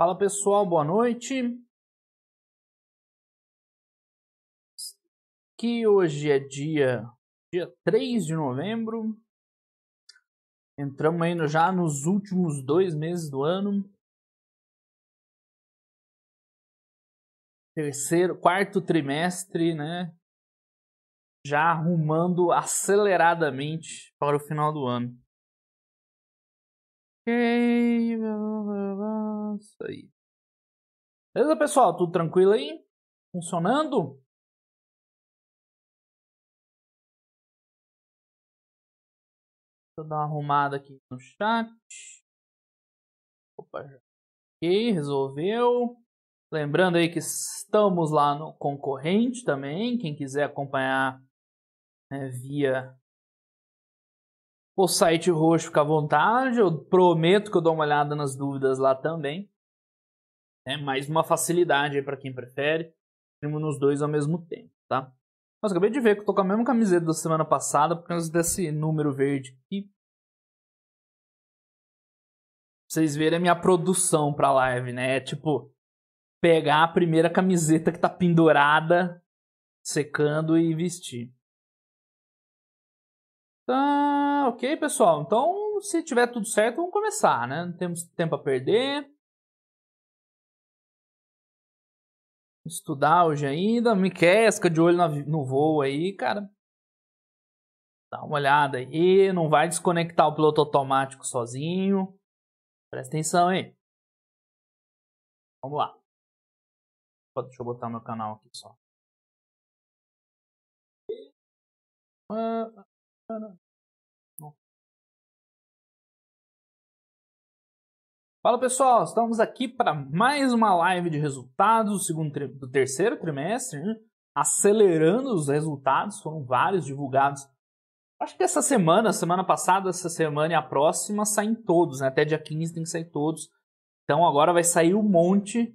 Fala pessoal, boa noite. Que hoje é dia, dia 3 de novembro. Entramos aí já nos últimos dois meses do ano. Terceiro, quarto trimestre, né? Já arrumando aceleradamente para o final do ano. Isso aí. Beleza, pessoal? Tudo tranquilo aí? Funcionando? Deixa eu dar uma arrumada aqui no chat. Opa, já. Ok, resolveu. Lembrando aí que estamos lá no concorrente também. Quem quiser acompanhar né, via o site roxo fica à vontade. Eu prometo que eu dou uma olhada nas dúvidas lá também. É mais uma facilidade aí para quem prefere. Temos nos dois ao mesmo tempo, tá? Mas acabei de ver que eu tô com a mesma camiseta da semana passada por causa desse número verde aqui. Pra vocês verem a minha produção pra live, né? É tipo pegar a primeira camiseta que tá pendurada, secando e vestir. Tá, ok, pessoal. Então, se tiver tudo certo, vamos começar, né? Não temos tempo a perder. Estudar hoje ainda. me fica de olho no voo aí, cara. Dá uma olhada aí. Não vai desconectar o piloto automático sozinho. Presta atenção, hein? Vamos lá. Deixa eu botar meu canal aqui só. Ah, Fala pessoal, estamos aqui para mais uma live de resultados do, segundo, do terceiro trimestre, né? acelerando os resultados, foram vários divulgados. Acho que essa semana, semana passada, essa semana e a próxima saem todos, né? até dia 15 tem que sair todos. Então agora vai sair um monte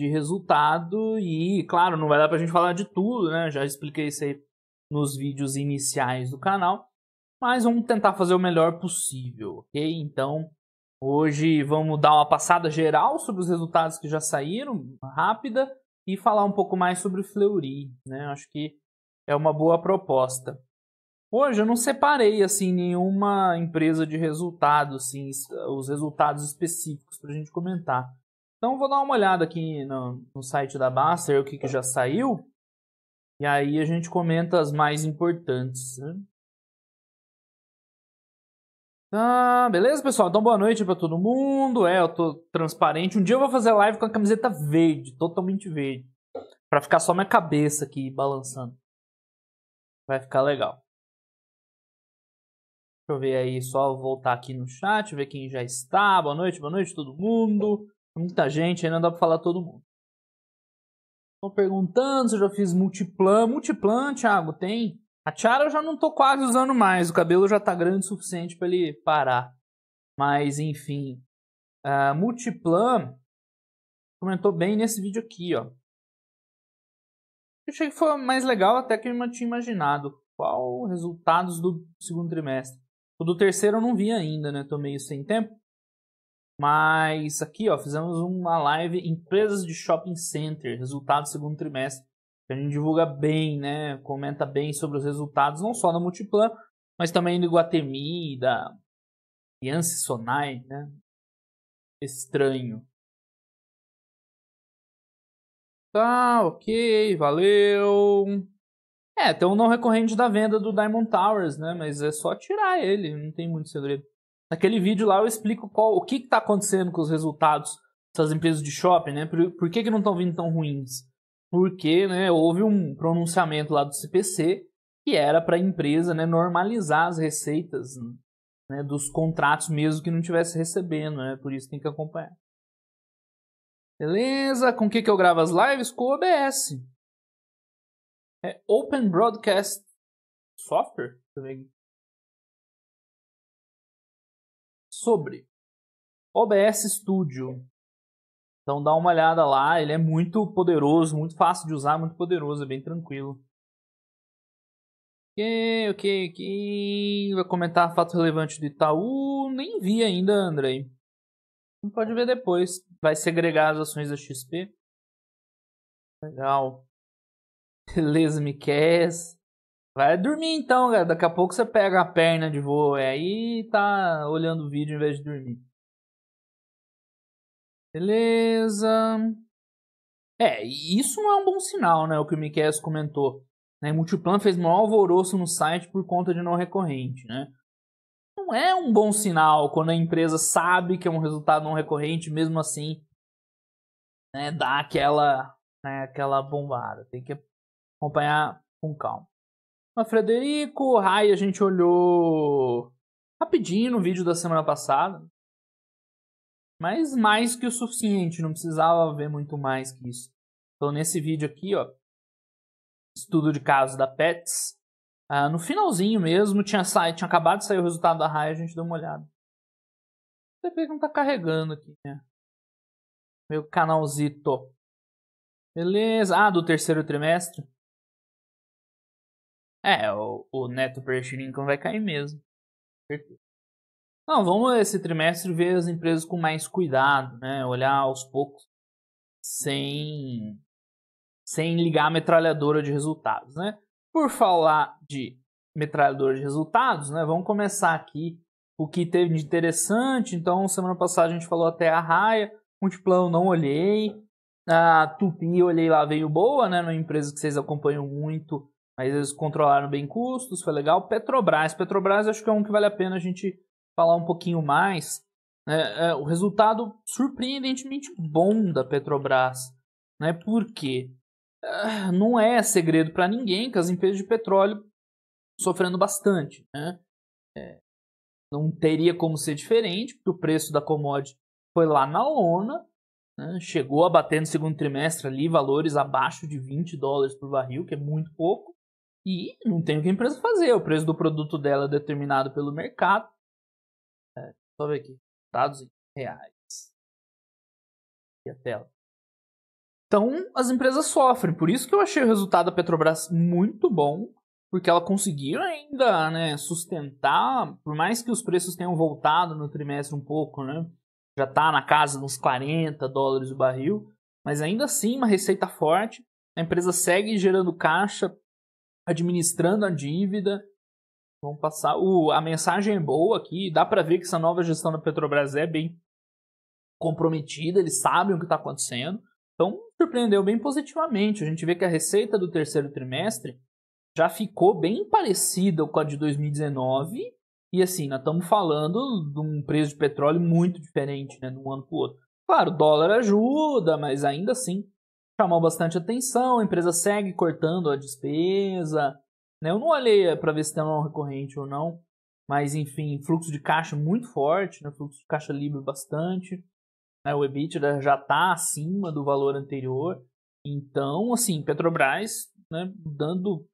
de resultado e, claro, não vai dar para a gente falar de tudo, né? Já expliquei isso aí nos vídeos iniciais do canal mas vamos tentar fazer o melhor possível, ok? Então, hoje vamos dar uma passada geral sobre os resultados que já saíram, rápida, e falar um pouco mais sobre o Fleury, né? Acho que é uma boa proposta. Hoje eu não separei assim nenhuma empresa de resultados, assim, os resultados específicos para a gente comentar. Então vou dar uma olhada aqui no, no site da Baster, o que, que já saiu, e aí a gente comenta as mais importantes. Né? Ah, beleza, pessoal? Então, boa noite para todo mundo. É, eu tô transparente. Um dia eu vou fazer live com a camiseta verde, totalmente verde. para ficar só minha cabeça aqui balançando. Vai ficar legal. Deixa eu ver aí, só voltar aqui no chat, ver quem já está. Boa noite, boa noite todo mundo. Muita gente, ainda dá para falar todo mundo. Estão perguntando se eu já fiz multiplan. Multiplan, Thiago, tem? A tiara eu já não tô quase usando mais, o cabelo já tá grande o suficiente para ele parar. Mas enfim, uh, Multiplan comentou bem nesse vídeo aqui, ó. Eu achei que foi mais legal até que eu tinha imaginado. Qual resultados do segundo trimestre? O do terceiro eu não vi ainda, né? Tô meio sem tempo. Mas aqui, ó, fizemos uma live Empresas de Shopping Center, resultados do segundo trimestre. A gente divulga bem, né? Comenta bem sobre os resultados, não só da Multiplan, mas também do Guatemi, da Yance Sonai, né? Estranho. Tá, ok, valeu. É, tem um não recorrente da venda do Diamond Towers, né? Mas é só tirar ele, não tem muito segredo. Naquele vídeo lá eu explico qual, o que está acontecendo com os resultados dessas empresas de shopping, né? Por, por que, que não estão vindo tão ruins? porque né, houve um pronunciamento lá do CPC que era para a empresa né, normalizar as receitas né, dos contratos mesmo que não estivesse recebendo, né? Por isso tem que acompanhar. Beleza? Com o que, que eu gravo as lives? Com o OBS. É Open Broadcast Software? Sobre OBS Studio. Então dá uma olhada lá, ele é muito poderoso, muito fácil de usar, muito poderoso, é bem tranquilo. Ok, ok, ok. Vai comentar fato relevante do Itaú. Nem vi ainda, Andrei. Não pode ver depois. Vai segregar as ações da XP. Legal. Beleza, me quer. Vai dormir então, galera. Daqui a pouco você pega a perna de voo. É aí tá olhando o vídeo em vez de dormir. Beleza. É, isso não é um bom sinal, né? O que o Miquel comentou. Né? Multiplan fez maior alvoroço no site por conta de não recorrente, né? Não é um bom sinal quando a empresa sabe que é um resultado não recorrente, mesmo assim, né, dá aquela, né, aquela bombada. Tem que acompanhar com calma. Mas Frederico, Rai, a gente olhou rapidinho no vídeo da semana passada. Mas mais que o suficiente, não precisava ver muito mais que isso. Então nesse vídeo aqui, ó, estudo de caso da PETS, ah, no finalzinho mesmo, tinha, sa... tinha acabado de sair o resultado da raia, a gente deu uma olhada. O que não tá carregando aqui, né? Meu canalzito. Beleza. Ah, do terceiro trimestre? É, o, o Neto Pershinin vai cair mesmo. Certeza. Não, vamos esse trimestre ver as empresas com mais cuidado, né? Olhar aos poucos, sem sem ligar a metralhadora de resultados, né? Por falar de metralhadora de resultados, né? Vamos começar aqui o que teve de interessante. Então, semana passada a gente falou até a raia, multiplano não olhei, a Tupi olhei lá veio boa, né? É uma empresa que vocês acompanham muito, mas eles controlaram bem custos, foi legal. Petrobras, Petrobras acho que é um que vale a pena a gente falar um pouquinho mais, é, é, o resultado surpreendentemente bom da Petrobras. Né? Por quê? É, não é segredo para ninguém que as empresas de petróleo sofrendo bastante. Né? É, não teria como ser diferente, porque o preço da commodity foi lá na lona, né? chegou a bater no segundo trimestre ali valores abaixo de 20 dólares por barril, que é muito pouco, e não tem o que a empresa fazer. O preço do produto dela é determinado pelo mercado, só ver aqui. Dados em reais. E a tela. Então, as empresas sofrem. Por isso que eu achei o resultado da Petrobras muito bom. Porque ela conseguiu ainda né, sustentar, por mais que os preços tenham voltado no trimestre um pouco, né? Já está na casa dos 40 dólares o barril. Mas ainda assim, uma receita forte. A empresa segue gerando caixa, administrando a dívida Vamos passar. O, a mensagem é boa aqui. Dá para ver que essa nova gestão da Petrobras é bem comprometida. Eles sabem o que está acontecendo. Então, surpreendeu bem positivamente. A gente vê que a receita do terceiro trimestre já ficou bem parecida com a de 2019. E assim, nós estamos falando de um preço de petróleo muito diferente né, de um ano para o outro. Claro, o dólar ajuda, mas ainda assim chamou bastante atenção. A empresa segue cortando a despesa, né? Eu não olhei eh, para ver se tem um recorrente ou não, mas enfim, fluxo de caixa muito forte, né? fluxo de caixa livre bastante. Né? O EBITDA já está acima do valor anterior. Então, assim, Petrobras né, dando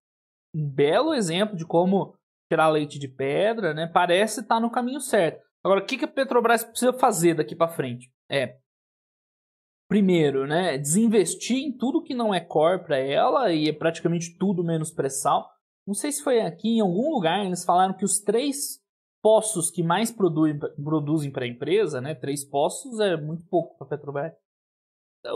um belo exemplo de como tirar leite de pedra, né? Parece estar tá no caminho certo. Agora, o que, que a Petrobras precisa fazer daqui para frente? É, primeiro, né, desinvestir em tudo que não é core para ela e é praticamente tudo menos pré-sal. Não sei se foi aqui em algum lugar, eles falaram que os três poços que mais produ produzem para a empresa, né? Três poços é muito pouco para a Petrobras.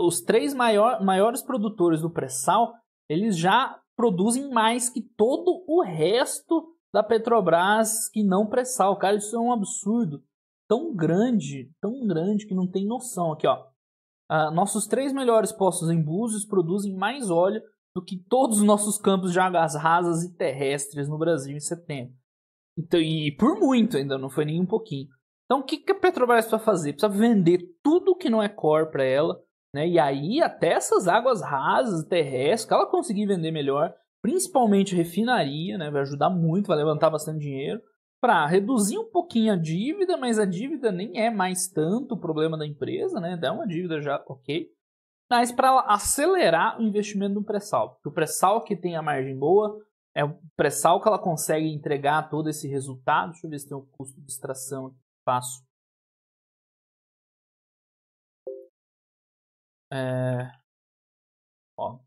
Os três maior, maiores produtores do pré-sal, eles já produzem mais que todo o resto da Petrobras que não pré-sal. Cara, isso é um absurdo tão grande, tão grande que não tem noção. Aqui, ó. Ah, nossos três melhores poços em Búzios produzem mais óleo do que todos os nossos campos de águas rasas e terrestres no Brasil em setembro. Então, e por muito ainda, não foi nem um pouquinho. Então, o que, que a Petrobras precisa fazer? Precisa vender tudo que não é core para ela, né? E aí, até essas águas rasas, e terrestres, que ela conseguir vender melhor, principalmente refinaria, né? Vai ajudar muito, vai levantar bastante dinheiro, para reduzir um pouquinho a dívida, mas a dívida nem é mais tanto o problema da empresa, né? Dá uma dívida já, ok mas para acelerar o investimento no pré-sal. o pré-sal que tem a margem boa é o pré-sal que ela consegue entregar todo esse resultado. Deixa eu ver se tem o um custo de extração aqui fácil. É... Ó.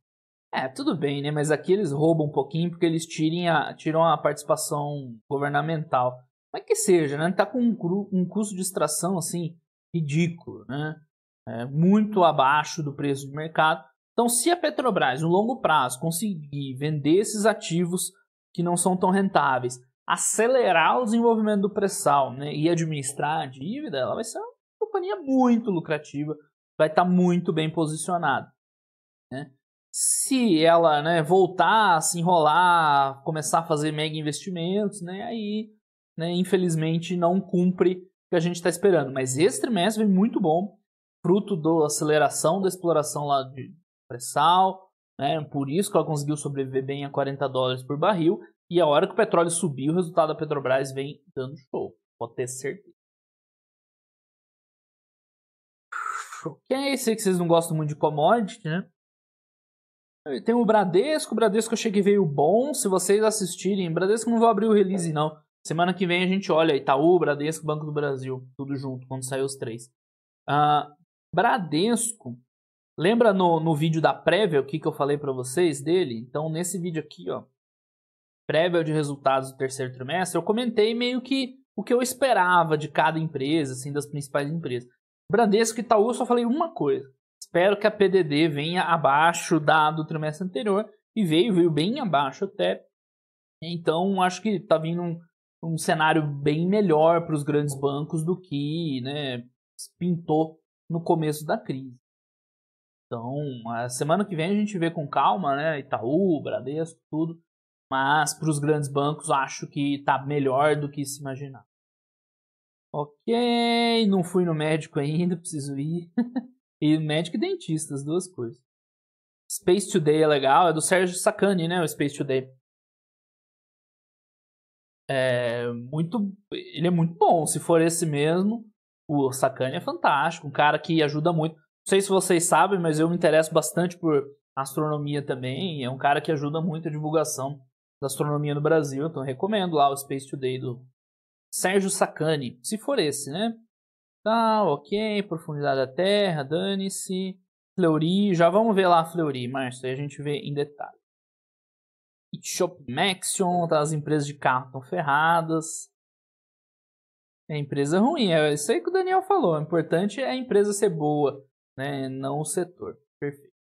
é, tudo bem, né? Mas aqui eles roubam um pouquinho porque eles tirem a, tiram a participação governamental. Mas que seja, né? Tá com um, um custo de extração assim ridículo, né? é, muito abaixo do preço de mercado. Então, se a Petrobras, no longo prazo, conseguir vender esses ativos que não são tão rentáveis, acelerar o desenvolvimento do pré-sal né, e administrar a dívida, ela vai ser uma companhia muito lucrativa, vai estar tá muito bem posicionada. Né? Se ela né, voltar a se enrolar, começar a fazer mega investimentos, né, aí né, infelizmente não cumpre o que a gente está esperando. Mas esse trimestre vem muito bom fruto da aceleração da exploração lá de pré-sal, né? por isso que ela conseguiu sobreviver bem a 40 dólares por barril, e a hora que o petróleo subiu, o resultado da Petrobras vem dando show, pode ter certeza. Que é esse que vocês não gostam muito de commodity, né? Tem o Bradesco, o Bradesco eu achei que veio bom, se vocês assistirem, Bradesco não vou abrir o release não, Semana que vem a gente olha Itaú, Bradesco, Banco do Brasil, tudo junto, quando sair os três. Uh, Bradesco. Lembra no, no vídeo da prévia, o que, que eu falei para vocês dele? Então, nesse vídeo aqui, ó, prévia de resultados do terceiro trimestre, eu comentei meio que o que eu esperava de cada empresa, assim, das principais empresas. Bradesco e Itaú, eu só falei uma coisa. Espero que a PDD venha abaixo da do trimestre anterior. E veio, veio bem abaixo até. Então, acho que está vindo um, um cenário bem melhor para os grandes bancos do que né, pintou no começo da crise. Então, a semana que vem a gente vê com calma, né? Itaú, Bradesco, tudo. Mas para os grandes bancos acho que está melhor do que se imaginar. Ok, não fui no médico ainda, preciso ir. e médico e dentista, as duas coisas. Space Today é legal, é do Sérgio Sacani, né? O Space Today. É muito, ele é muito bom, se for esse mesmo o Sakane é fantástico, um cara que ajuda muito. Não sei se vocês sabem, mas eu me interesso bastante por astronomia também. É um cara que ajuda muito a divulgação da astronomia no Brasil. Então recomendo lá o Space Today do Sérgio Sakani, se for esse, né? Tá, ok. Profundidade da Terra, dane-se. Fleury, já vamos ver lá a Fleury, Márcio, aí a gente vê em detalhe. Shop Maxion, tá, as empresas de carro estão ferradas. É empresa ruim, é isso aí que o Daniel falou. O importante é a empresa ser boa, né? não o setor. Perfeito. Deixa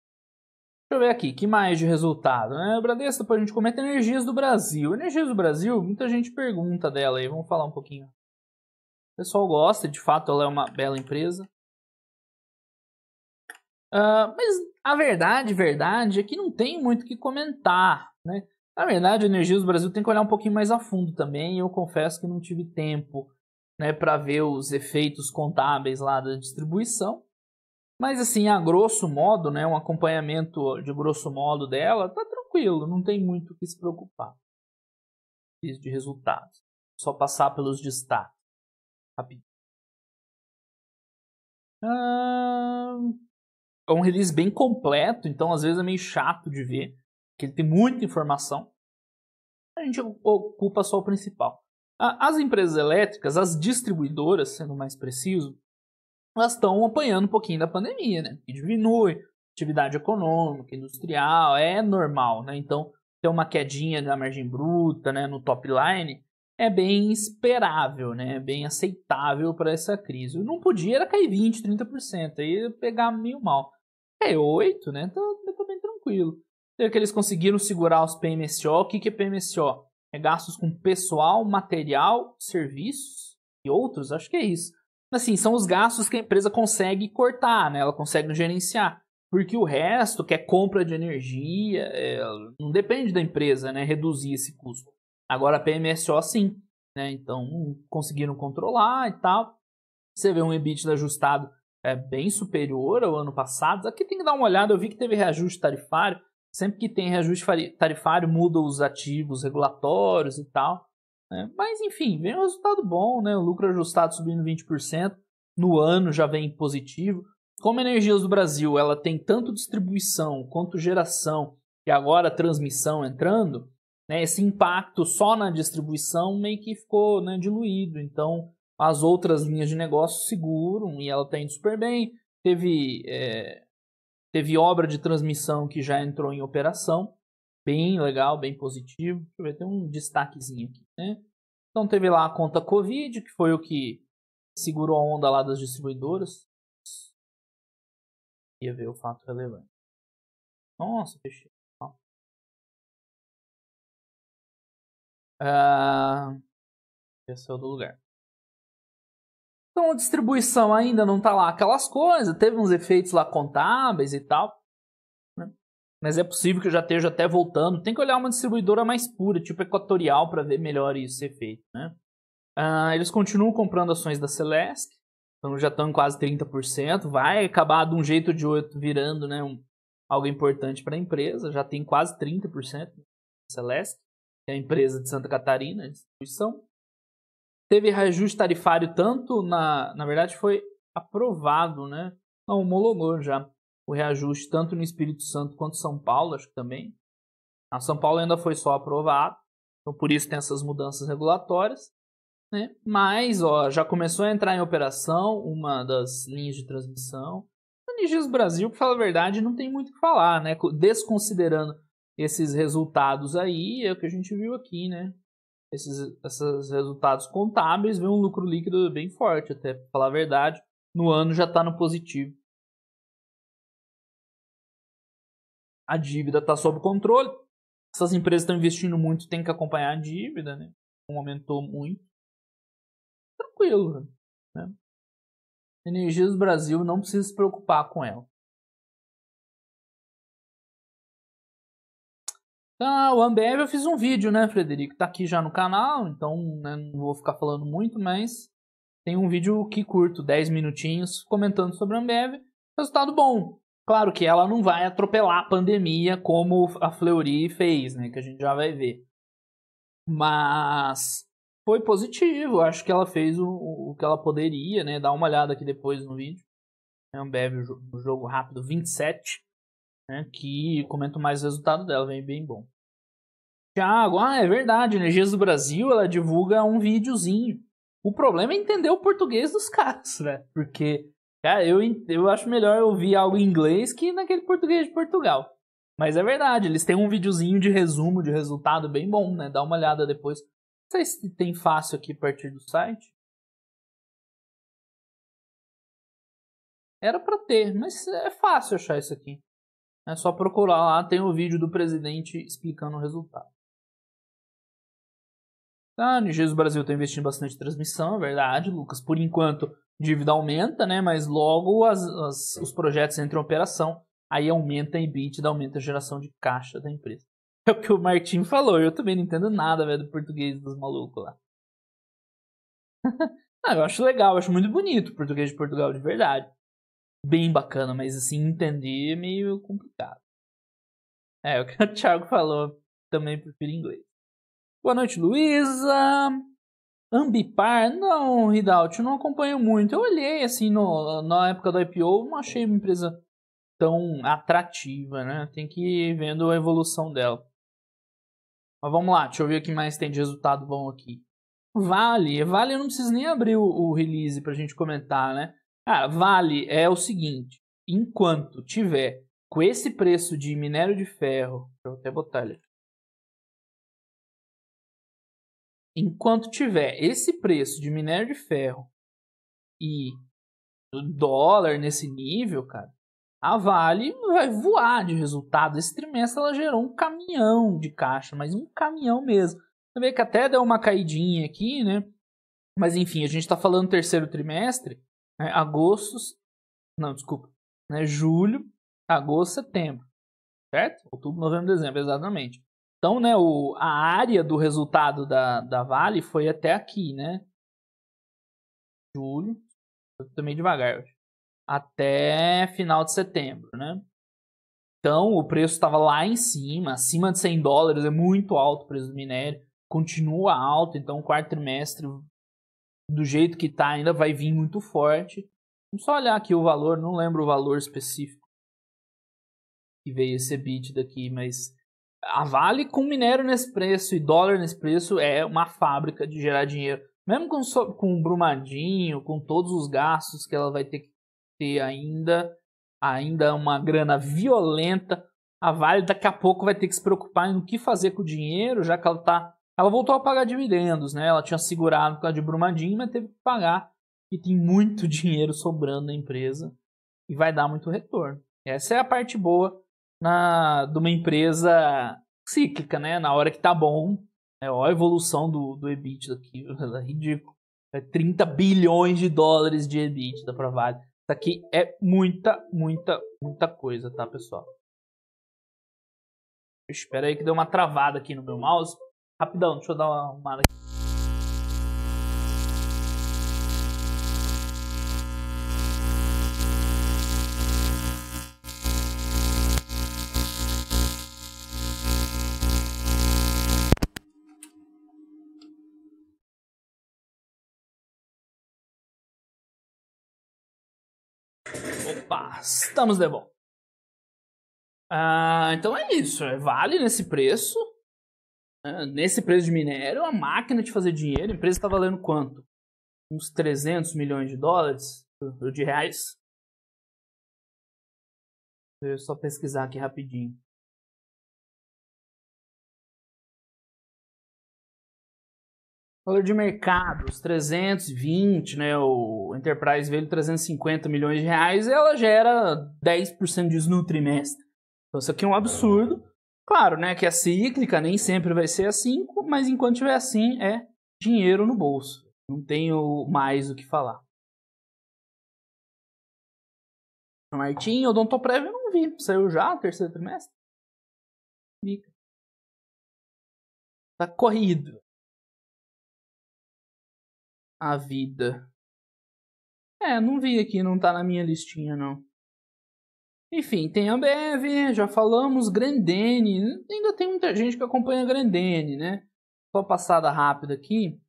eu ver aqui, que mais de resultado? Né? O Bradesco, depois a gente comenta Energias do Brasil. Energias do Brasil, muita gente pergunta dela aí, vamos falar um pouquinho. O pessoal gosta, de fato ela é uma bela empresa. Uh, mas a verdade, verdade, é que não tem muito o que comentar, né? Na verdade, a Energias do Brasil tem que olhar um pouquinho mais a fundo também, eu confesso que não tive tempo né, para ver os efeitos contábeis lá da distribuição. Mas assim, a grosso modo, né, um acompanhamento de grosso modo dela, tá tranquilo, não tem muito o que se preocupar. Fiz de resultados. Só passar pelos destaques. Rapidinho. Ah, é um release bem completo, então às vezes é meio chato de ver, porque ele tem muita informação. A gente ocupa só o principal. As empresas elétricas, as distribuidoras, sendo mais preciso, elas estão apanhando um pouquinho da pandemia, né? Que diminui atividade econômica, industrial, é normal, né? Então, ter uma quedinha na margem bruta, né, no top line, é bem esperável, né? É bem aceitável para essa crise. não podia era cair 20, 30%, aí pegar meio mal. É 8, né? Tá, tá bem tranquilo. Então, que eles conseguiram segurar os PMSO. O que, que é PMSO? é gastos com pessoal, material, serviços e outros, acho que é isso. Assim, são os gastos que a empresa consegue cortar, né? Ela consegue gerenciar. Porque o resto, que é compra de energia, é, não depende da empresa, né? Reduzir esse custo. Agora a PMSO sim, né? Então conseguiram controlar e tal. Você vê um EBITDA ajustado é bem superior ao ano passado. Aqui tem que dar uma olhada, eu vi que teve reajuste tarifário, sempre que tem reajuste tarifário, muda os ativos regulatórios e tal. Né? Mas, enfim, vem um resultado bom, né? O lucro ajustado subindo 20%, no ano já vem positivo. Como a Energias do Brasil ela tem tanto distribuição quanto geração e agora transmissão entrando, né, esse impacto só na distribuição meio que ficou né, diluído. Então, as outras linhas de negócio seguram e ela está indo super bem. Teve é, Teve obra de transmissão que já entrou em operação, bem legal, bem positivo. Deixa eu ver, tem um destaquezinho aqui, né? Então teve lá a conta Covid, que foi o que segurou a onda lá das distribuidoras. Ia ver o fato relevante. Nossa, fechei. Ah, esse é o do lugar. Então a distribuição ainda não está lá aquelas coisas, teve uns efeitos lá contábeis e tal. Né? Mas é possível que eu já esteja até voltando. Tem que olhar uma distribuidora mais pura, tipo Equatorial, para ver melhor isso ser feito. Né? Ah, eles continuam comprando ações da Celeste, então já estão em quase 30%. Vai acabar de um jeito ou de outro virando né, um, algo importante para a empresa. Já tem quase 30% da Celeste, que é a empresa de Santa Catarina, a distribuição teve reajuste tarifário tanto na, na verdade foi aprovado, né? Não homologou já o reajuste tanto no Espírito Santo quanto São Paulo, acho que também. A ah, São Paulo ainda foi só aprovado, então por isso tem essas mudanças regulatórias. Né? Mas ó, já começou a entrar em operação uma das linhas de transmissão. A Energias Brasil, para falar a verdade, não tem muito o que falar, né? Desconsiderando esses resultados aí, é o que a gente viu aqui, né? esses, esses resultados contábeis, vem um lucro líquido bem forte, até pra falar a verdade. No ano já está no positivo. A dívida está sob controle. Essas empresas estão investindo muito, tem que acompanhar a dívida, né? Aumentou muito. Tranquilo, né? Energias do Brasil não precisa se preocupar com ela. Então, ah, o Ambev eu fiz um vídeo, né, Frederico? Tá aqui já no canal, então né, não vou ficar falando muito, mas tem um vídeo que curto, 10 minutinhos, comentando sobre a Ambev. Resultado bom. Claro que ela não vai atropelar a pandemia como a Fleury fez, né? Que a gente já vai ver. Mas foi positivo. Acho que ela fez o, o que ela poderia, né? Dá uma olhada aqui depois no vídeo. Ambev, o jogo rápido 27 né, que comento mais o resultado dela, vem bem bom. Tiago, ah, é verdade, Energias do Brasil, ela divulga um videozinho. O problema é entender o português dos caras, né? Porque, cara, eu, eu acho melhor eu ouvir algo em inglês que naquele português de Portugal. Mas é verdade, eles têm um videozinho de resumo de resultado bem bom, né? Dá uma olhada depois. Não sei se tem fácil aqui a partir do site. Era para ter, mas é fácil achar isso aqui. É só procurar lá, tem o vídeo do presidente explicando o resultado. Tá, Nigeria do Brasil está investindo bastante em transmissão, é verdade, Lucas. Por enquanto, dívida aumenta, né? Mas logo as, as, os projetos entram em operação, aí aumenta a EBITDA, aumenta a geração de caixa da empresa. É o que o Martin falou, eu também não entendo nada, velho, do português dos malucos lá. ah, eu acho legal, eu acho muito bonito o português de Portugal, de verdade bem bacana, mas assim, entender é meio complicado. É, o que o Thiago falou, também prefiro inglês. Boa noite, Luísa. Ambipar, não, Ridout, não acompanho muito. Eu olhei assim no, na época do IPO, não achei uma empresa tão atrativa, né? Tem que ir vendo a evolução dela. Mas vamos lá, deixa eu ver o que mais tem de resultado bom aqui. Vale, Vale eu não preciso nem abrir o, o release pra gente comentar, né? Cara, ah, vale é o seguinte: enquanto tiver com esse preço de minério de ferro, eu vou até botar ele aqui. Enquanto tiver esse preço de minério de ferro e dólar nesse nível, cara, a Vale vai voar de resultado. Esse trimestre ela gerou um caminhão de caixa, mas um caminhão mesmo. Você vê que até deu uma caidinha aqui, né? Mas enfim, a gente está falando terceiro trimestre. Né? Agosto, não, desculpa, né? julho, agosto, setembro, certo? Outubro, novembro, dezembro, exatamente. Então, né, o, a área do resultado da, da Vale foi até aqui, né? Julho, eu também devagar Até final de setembro, né? Então, o preço estava lá em cima, acima de 100 dólares, é muito alto o preço do minério, continua alto, então o quarto trimestre do jeito que tá ainda vai vir muito forte. Vamos só olhar aqui o valor, não lembro o valor específico que veio esse bit daqui, mas a Vale com minério nesse preço e dólar nesse preço é uma fábrica de gerar dinheiro. Mesmo com, o Brumadinho, com todos os gastos que ela vai ter que ter ainda, ainda é uma grana violenta, a Vale daqui a pouco vai ter que se preocupar no que fazer com o dinheiro, já que ela está ela voltou a pagar dividendos, né? Ela tinha segurado por causa de Brumadinho, mas teve que pagar. E tem muito dinheiro sobrando na empresa e vai dar muito retorno. Essa é a parte boa na, de uma empresa cíclica, né? Na hora que tá bom, né? olha a evolução do, do EBITDA aqui, é ridículo. É 30 bilhões de dólares de EBITDA pra Vale. Isso aqui é muita, muita, muita coisa, tá, pessoal? Espera aí que deu uma travada aqui no meu mouse. Rapidão, deixa eu dar uma arrumada aqui. Opa, estamos de bom. Ah, então é isso. É, vale nesse preço. Né? Nesse preço de minério, a máquina de fazer dinheiro, a empresa está valendo quanto? Uns 300 milhões de dólares? De reais? Deixa eu só pesquisar aqui rapidinho. Valor de mercado, os 320, né? O Enterprise veio 350 milhões de reais e ela gera 10% disso no trimestre. Então isso aqui é um absurdo. Claro, né, que é cíclica, nem sempre vai ser assim, mas enquanto tiver assim, é dinheiro no bolso. Não tenho mais o que falar. Martim, Prévio, eu não vi. Saiu já, terceiro trimestre? Tá corrido. A vida. É, não vi aqui, não tá na minha listinha, não. Enfim, tem a Ambev, já falamos, Grandene, ainda tem muita gente que acompanha a Grandene, né? Só passada rápida aqui.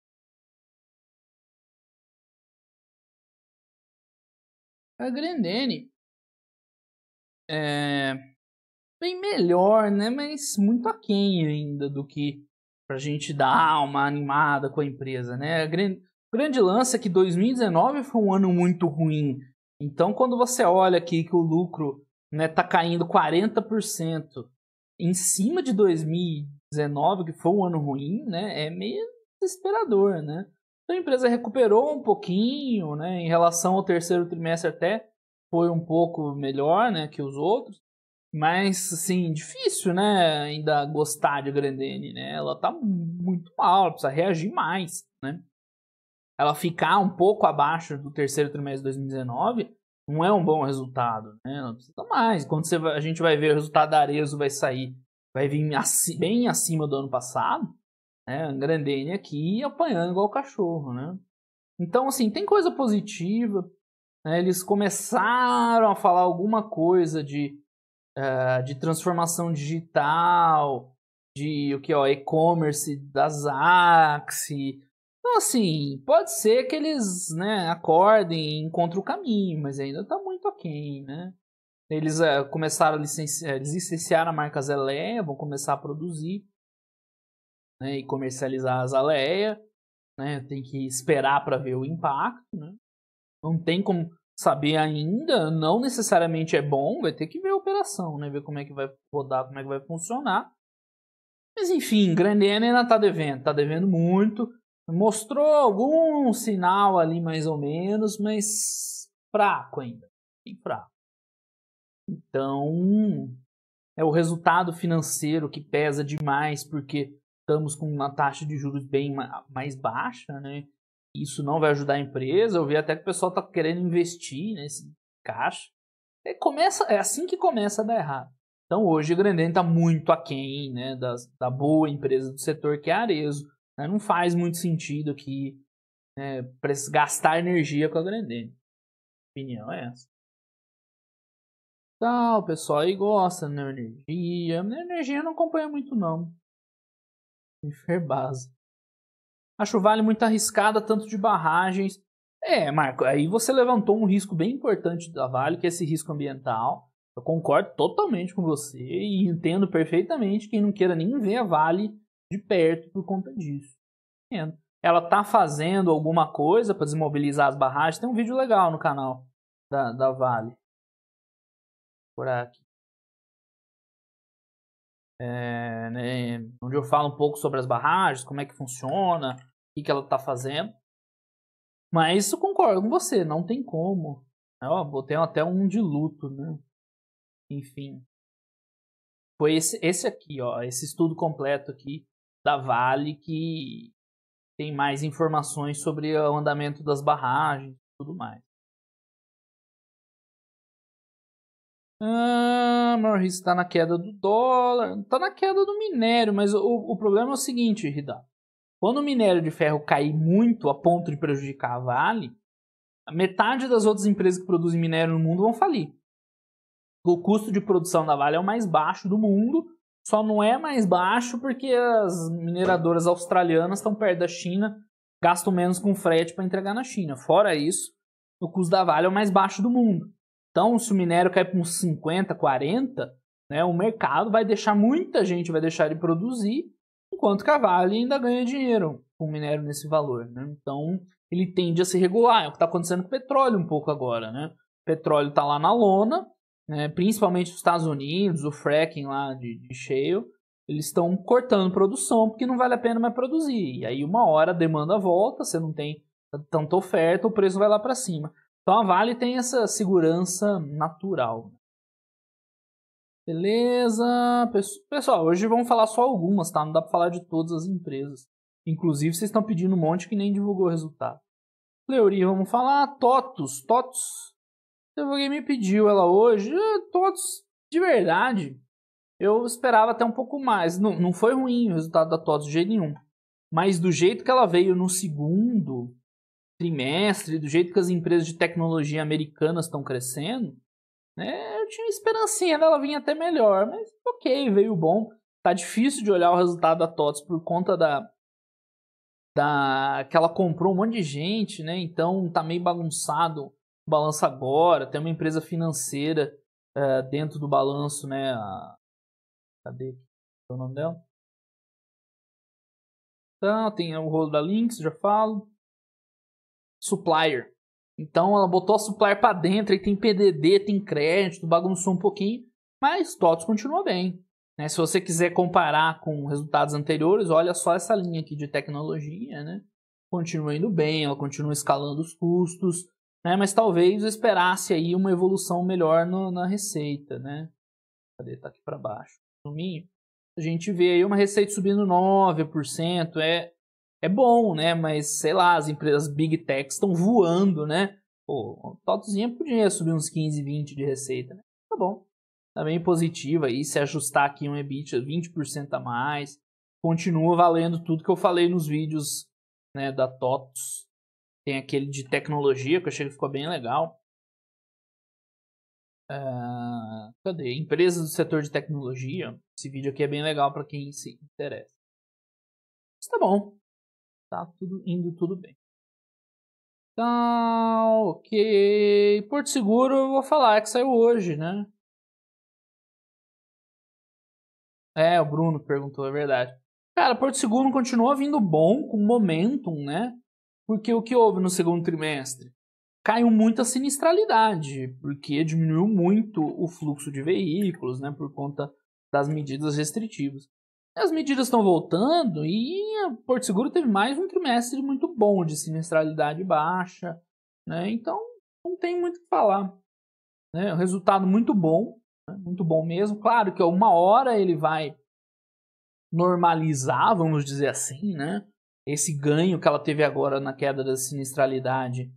A Grandene é bem melhor, né? Mas muito aquém ainda do que pra gente dar uma animada com a empresa, né? A grande, grande lance é que 2019 foi um ano muito ruim. Então, quando você olha aqui que o lucro né, tá caindo 40% em cima de 2019, que foi um ano ruim, né, é meio desesperador, né? Então a empresa recuperou um pouquinho, né, em relação ao terceiro trimestre até foi um pouco melhor, né, que os outros, mas assim, difícil, né, ainda gostar de Grandene, né? Ela tá muito mal, ela precisa reagir mais, né? Ela ficar um pouco abaixo do terceiro trimestre de 2019 não é um bom resultado, né? Não precisa mais. Quando você vai, a gente vai ver o resultado da Arezzo vai sair, vai vir bem acima do ano passado, né? Grandene aqui apanhando igual cachorro, né? Então, assim, tem coisa positiva. Né? Eles começaram a falar alguma coisa de, uh, de transformação digital, de o que, ó, e-commerce das Axie, então, assim, pode ser que eles né, acordem e encontrem o caminho, mas ainda está muito aquém, né? Eles eh, começaram a licenciar, eh, eles licenciaram a marca Zeleia, vão começar a produzir né, e comercializar a Zaleia. Né, tem que esperar para ver o impacto. Né? Não tem como saber ainda, não necessariamente é bom, vai ter que ver a operação, né, ver como é que vai rodar, como é que vai funcionar. Mas enfim, Grandene ainda está devendo, está devendo muito. Mostrou algum sinal ali, mais ou menos, mas fraco ainda. Bem fraco. Então, é o resultado financeiro que pesa demais, porque estamos com uma taxa de juros bem mais baixa, né? Isso não vai ajudar a empresa. Eu vi até que o pessoal está querendo investir nesse caixa. É, começa, é assim que começa a dar errado. Então hoje o Grendene está muito aquém né, das, da boa empresa do setor que é a Arezo. Né? Não faz muito sentido aqui né, gastar energia com a Grandene. Opinião é essa. Tal, então, o pessoal aí gosta da né, energia. A né, energia não acompanha muito, não. Enferbasa. Acho o Vale muito arriscada, tanto de barragens. É, Marco, aí você levantou um risco bem importante da Vale, que é esse risco ambiental. Eu concordo totalmente com você e entendo perfeitamente quem não queira nem ver a Vale de perto por conta disso. Ela tá fazendo alguma coisa para desmobilizar as barragens. Tem um vídeo legal no canal da, da Vale. Por aqui. É, né, onde eu falo um pouco sobre as barragens, como é que funciona, o que, que ela está fazendo. Mas eu concordo com você, não tem como. Eu botei até um de luto, né? Enfim. Foi esse, esse aqui, ó, esse estudo completo aqui da Vale que tem mais informações sobre o andamento das barragens e tudo mais. Ah, Maurício está na queda do dólar, está na queda do minério, mas o, o problema é o seguinte, Rida. Quando o minério de ferro cair muito a ponto de prejudicar a Vale, metade das outras empresas que produzem minério no mundo vão falir. O custo de produção da Vale é o mais baixo do mundo, só não é mais baixo porque as mineradoras australianas estão perto da China, gastam menos com frete para entregar na China. Fora isso, o custo da Vale é o mais baixo do mundo. Então, se o minério cai para uns 50, 40, né, o mercado vai deixar muita gente vai deixar de produzir, enquanto que a Vale ainda ganha dinheiro com o minério nesse valor. Né? Então, ele tende a se regular. É o que está acontecendo com o petróleo um pouco agora. Né? O petróleo está lá na lona, né, principalmente os Estados Unidos, o fracking lá de, de shale, eles estão cortando produção porque não vale a pena mais produzir. E aí uma hora a demanda volta, você não tem tanta oferta, o preço vai lá para cima. Então a Vale tem essa segurança natural. Beleza, pessoal, hoje vamos falar só algumas, tá? Não dá para falar de todas as empresas. Inclusive vocês estão pedindo um monte que nem divulgou o resultado. Fleury, vamos falar. Totus, Totus então, alguém me pediu ela hoje, todos de verdade. Eu esperava até um pouco mais. Não, não foi ruim o resultado da TOTS de jeito nenhum. Mas do jeito que ela veio no segundo trimestre, do jeito que as empresas de tecnologia americanas estão crescendo, né, eu tinha esperancinha dela vir até melhor. Mas ok, veio bom. Tá difícil de olhar o resultado da TOTS por conta da, da. que ela comprou um monte de gente, né? Então tá meio bagunçado balanço agora, tem uma empresa financeira uh, dentro do balanço, né? A... Cadê é o nome dela? Tá, tem o rolo da Lynx, já falo. Supplier. Então, ela botou a supplier para dentro, aí tem PDD, tem crédito, bagunçou um pouquinho, mas TOTS continua bem. Né? Se você quiser comparar com resultados anteriores, olha só essa linha aqui de tecnologia, né? Continua indo bem, ela continua escalando os custos, né? Mas talvez eu esperasse aí uma evolução melhor no, na receita, né? Cadê? Tá aqui para baixo. Suminho. A gente vê aí uma receita subindo 9%, é é bom, né? Mas sei lá, as empresas Big Techs estão voando, né? Pô, Totozinha podia subir uns 15, 20 de receita, né? Tá bom. Tá bem positiva aí, se ajustar aqui um EBITDA 20% a mais, continua valendo tudo que eu falei nos vídeos, né, da TOTOS, tem aquele de tecnologia que eu achei que ficou bem legal. Uh, cadê? Empresas do setor de tecnologia. Esse vídeo aqui é bem legal para quem se interessa. Mas tá bom. Tá tudo indo tudo bem. tá ok. Porto Seguro, eu vou falar, é que saiu hoje, né? É, o Bruno perguntou, é verdade. Cara, Porto Seguro continua vindo bom, com momentum, né? Porque o que houve no segundo trimestre? Caiu muito a sinistralidade, porque diminuiu muito o fluxo de veículos, né, por conta das medidas restritivas. As medidas estão voltando e Porto Seguro teve mais um trimestre muito bom de sinistralidade baixa, né? Então não tem muito o que falar. Né? É um resultado muito bom, né? muito bom mesmo. Claro que uma hora ele vai normalizar, vamos dizer assim, né? esse ganho que ela teve agora na queda da sinistralidade,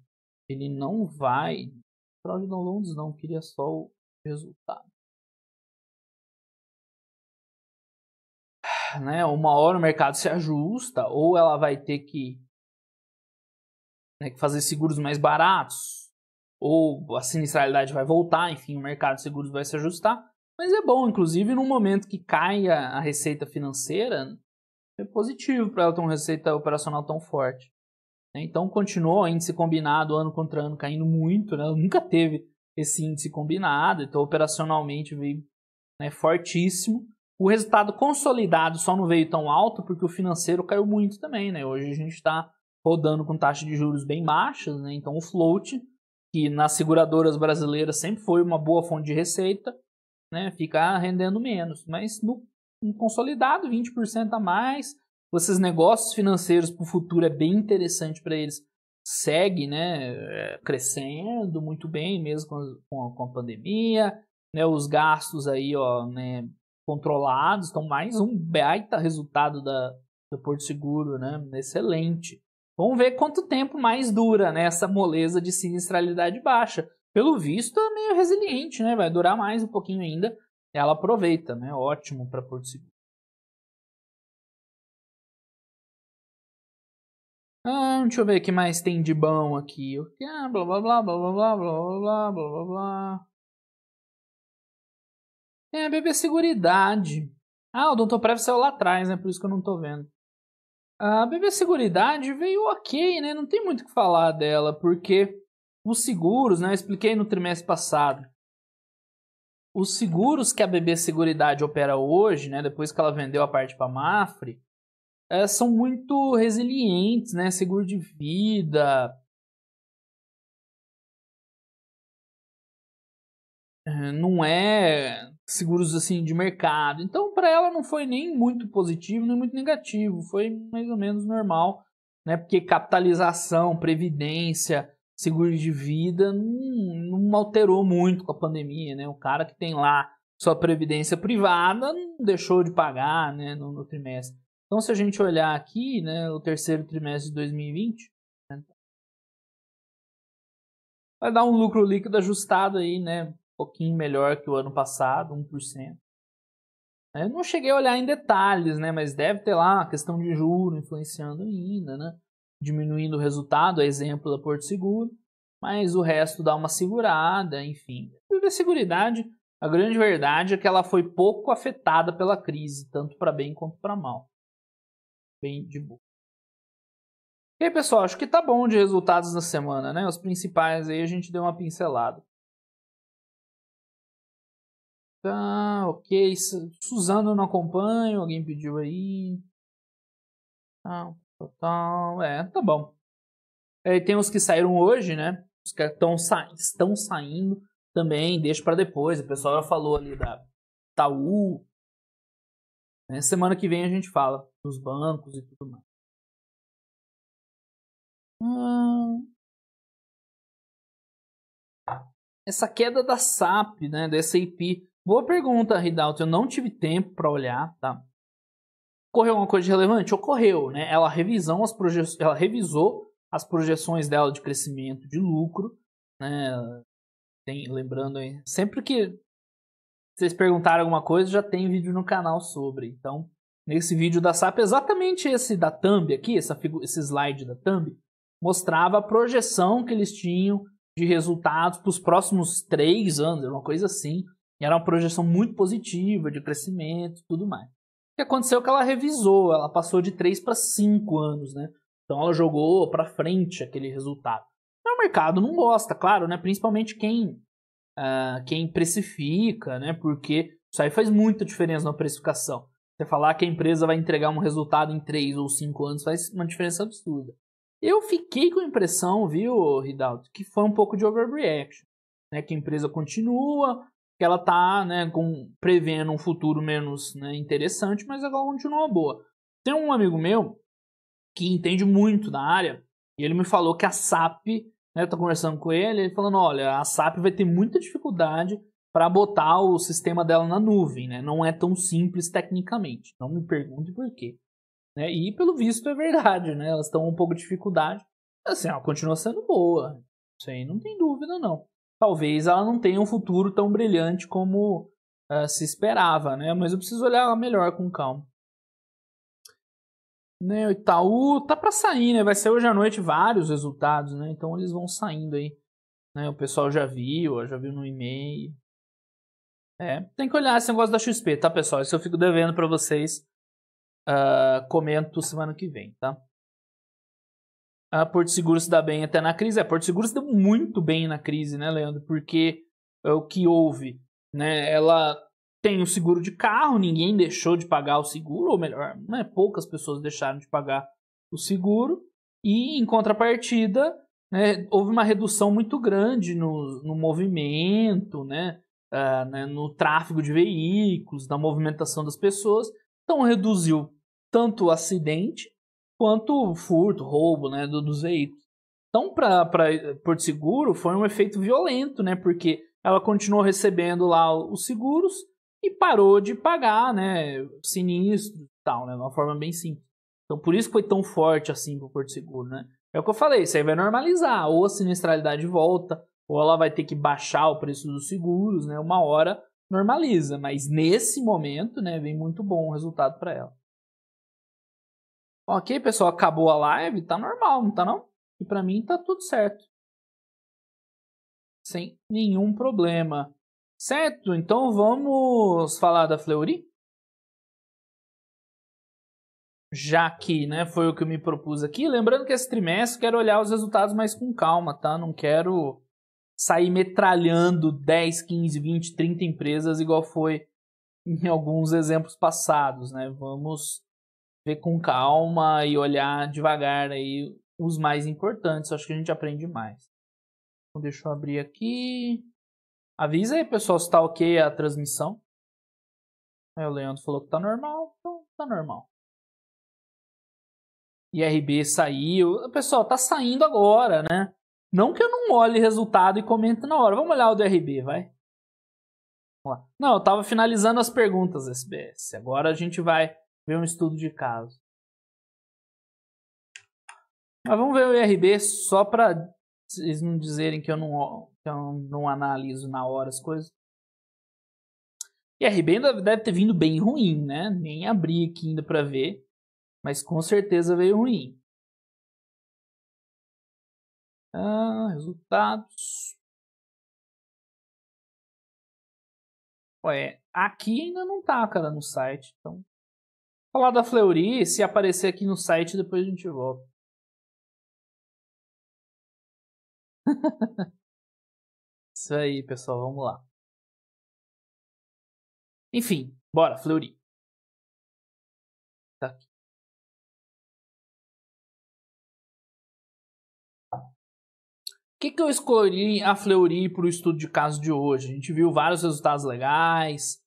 ele não vai para o Londres não, queria só o resultado. Ah, né, uma hora o mercado se ajusta ou ela vai ter que, né, que fazer seguros mais baratos ou a sinistralidade vai voltar, enfim, o mercado de seguros vai se ajustar. Mas é bom, inclusive, num momento que caia a receita financeira, é positivo para ela ter uma receita operacional tão forte. Né? Então continuou o índice combinado ano contra ano caindo muito, né? nunca teve esse índice combinado, então operacionalmente veio né, fortíssimo. O resultado consolidado só não veio tão alto porque o financeiro caiu muito também. Né? Hoje a gente está rodando com taxa de juros bem baixas, né? então o float, que nas seguradoras brasileiras sempre foi uma boa fonte de receita, né? fica rendendo menos. Mas no um consolidado, 20% a mais. Esses negócios financeiros para o futuro é bem interessante para eles. Segue né, eh, crescendo muito bem, mesmo com a, com a pandemia. Né, os gastos aí, ó, né, controlados. Então, mais um baita resultado da, do Porto Seguro, né? Excelente. Vamos ver quanto tempo mais dura né, essa moleza de sinistralidade baixa. Pelo visto, é meio resiliente, né? Vai durar mais um pouquinho ainda ela aproveita, né? Ótimo para Porto Seguro. Ah, deixa eu ver o que mais tem de bom aqui. Ah, blá blá blá blá blá blá blá blá blá blá É, BB Seguridade. Ah, o Doutor Prev saiu lá atrás, né? Por isso que eu não tô vendo. A BB Seguridade veio ok, né? Não tem muito o que falar dela, porque os seguros, né? Eu expliquei no trimestre passado os seguros que a BB Seguridade opera hoje, né, depois que ela vendeu a parte para a Mafre, é, são muito resilientes, né? Seguro de vida. É, não é seguros assim de mercado. Então, para ela não foi nem muito positivo, nem muito negativo. Foi mais ou menos normal, né? Porque capitalização, previdência, seguros de vida não, não alterou muito com a pandemia, né? O cara que tem lá sua previdência privada não deixou de pagar, né, no, no trimestre. Então, se a gente olhar aqui, né, o terceiro trimestre de 2020, né, vai dar um lucro líquido ajustado aí, né, um pouquinho melhor que o ano passado, 1%. Eu é, não cheguei a olhar em detalhes, né, mas deve ter lá a questão de juro influenciando ainda, né? diminuindo o resultado, a exemplo da Porto Seguro, mas o resto dá uma segurada, enfim. E a Seguridade, a grande verdade é que ela foi pouco afetada pela crise, tanto para bem quanto para mal. Bem de boa. E aí, pessoal, acho que tá bom de resultados na semana, né? Os principais aí a gente deu uma pincelada. Tá, ok. Suzano não acompanho, alguém pediu aí. Tá, Total, é, tá bom. É, e tem os que saíram hoje, né? Os que tão sa estão saindo também, deixa para depois. O pessoal já falou ali da Taú. Né? Semana que vem a gente fala dos bancos e tudo mais. Hum... Essa queda da SAP, né? Da SAP. Boa pergunta, Ridalto. Eu não tive tempo para olhar, tá? Ocorreu alguma coisa de relevante? Ocorreu, né? Ela, revisão as proje... ela revisou as projeções dela de crescimento de lucro, né? Tem, lembrando aí, sempre que vocês perguntarem alguma coisa, já tem vídeo no canal sobre. Então, nesse vídeo da SAP, exatamente esse da Thumb aqui, essa figu... esse slide da Thumb, mostrava a projeção que eles tinham de resultados para os próximos três anos, uma coisa assim. E era uma projeção muito positiva de crescimento e tudo mais que aconteceu que ela revisou, ela passou de 3 para 5 anos, né? Então ela jogou para frente aquele resultado. Mas então o mercado não gosta, claro, né? Principalmente quem uh, quem precifica, né? Porque isso aí faz muita diferença na precificação. Você falar que a empresa vai entregar um resultado em 3 ou 5 anos faz uma diferença absurda. Eu fiquei com a impressão, viu, Ridalto, que foi um pouco de overreaction. Né? Que a empresa continua, que ela tá, né, com, prevendo um futuro menos né, interessante, mas ela continua boa. Tem um amigo meu que entende muito da área e ele me falou que a SAP, né, tô conversando com ele, ele falando, olha, a SAP vai ter muita dificuldade para botar o sistema dela na nuvem, né? Não é tão simples tecnicamente. Não me pergunte por quê. Né? E pelo visto é verdade, né? Elas estão um pouco de dificuldade. Assim, ela continua sendo boa. Isso aí não tem dúvida, não talvez ela não tenha um futuro tão brilhante como uh, se esperava, né? Mas eu preciso olhar ela melhor com calma. Né, o Itaú tá para sair, né? Vai ser hoje à noite vários resultados, né? Então eles vão saindo aí. Né? O pessoal já viu, já viu no e-mail. É, tem que olhar esse negócio da XP, tá, pessoal? Isso eu fico devendo para vocês. Uh, comento semana que vem, tá? a Porto Seguro se dá bem até na crise. a Porto Seguro se deu muito bem na crise, né, Leandro? Porque é o que houve, né? Ela tem o seguro de carro, ninguém deixou de pagar o seguro, ou melhor, né, poucas pessoas deixaram de pagar o seguro. E em contrapartida, né, houve uma redução muito grande no, no movimento, né, uh, né, no tráfego de veículos, na movimentação das pessoas. Então reduziu tanto o acidente quanto furto, roubo, né, do, dos veículos. Então, para eh, Porto Seguro, foi um efeito violento, né, porque ela continuou recebendo lá os seguros e parou de pagar, né, sinistro e tal, né, de uma forma bem simples. Então, por isso foi tão forte assim para o Porto Seguro, né. É o que eu falei, isso aí vai normalizar, ou a sinistralidade volta, ou ela vai ter que baixar o preço dos seguros, né, uma hora normaliza, mas nesse momento, né, vem muito bom o resultado para ela. Ok, pessoal, acabou a live, tá normal, não tá não? E para mim tá tudo certo. Sem nenhum problema. Certo, então vamos falar da Fleury? já que né, foi o que eu me propus aqui. Lembrando que esse trimestre quero olhar os resultados mais com calma, tá? Não quero sair metralhando 10, 15, 20, 30 empresas igual foi em alguns exemplos passados, né? Vamos ver com calma e olhar devagar aí os mais importantes. Acho que a gente aprende mais. Então, deixa eu abrir aqui. Avisa aí, pessoal, se tá ok a transmissão. Aí o Leandro falou que tá normal, então tá normal. IRB saiu. Pessoal, tá saindo agora, né? Não que eu não olhe resultado e comente na hora. Vamos olhar o do RB, vai. Não, eu tava finalizando as perguntas, SBS. Agora a gente vai ver um estudo de caso. Mas vamos ver o IRB só para vocês não dizerem que eu não, que eu não analiso na hora as coisas. IRB deve ter vindo bem ruim, né? Nem abri aqui ainda para ver, mas com certeza veio ruim. Ah, resultados. Ué, aqui ainda não tá, cara, no site. Então, Falar da Fleury, se aparecer aqui no site, depois a gente volta. Isso aí, pessoal, vamos lá. Enfim, bora, Fleury. Tá aqui. O que, que eu escolhi a Fleury para o estudo de caso de hoje? A gente viu vários resultados legais,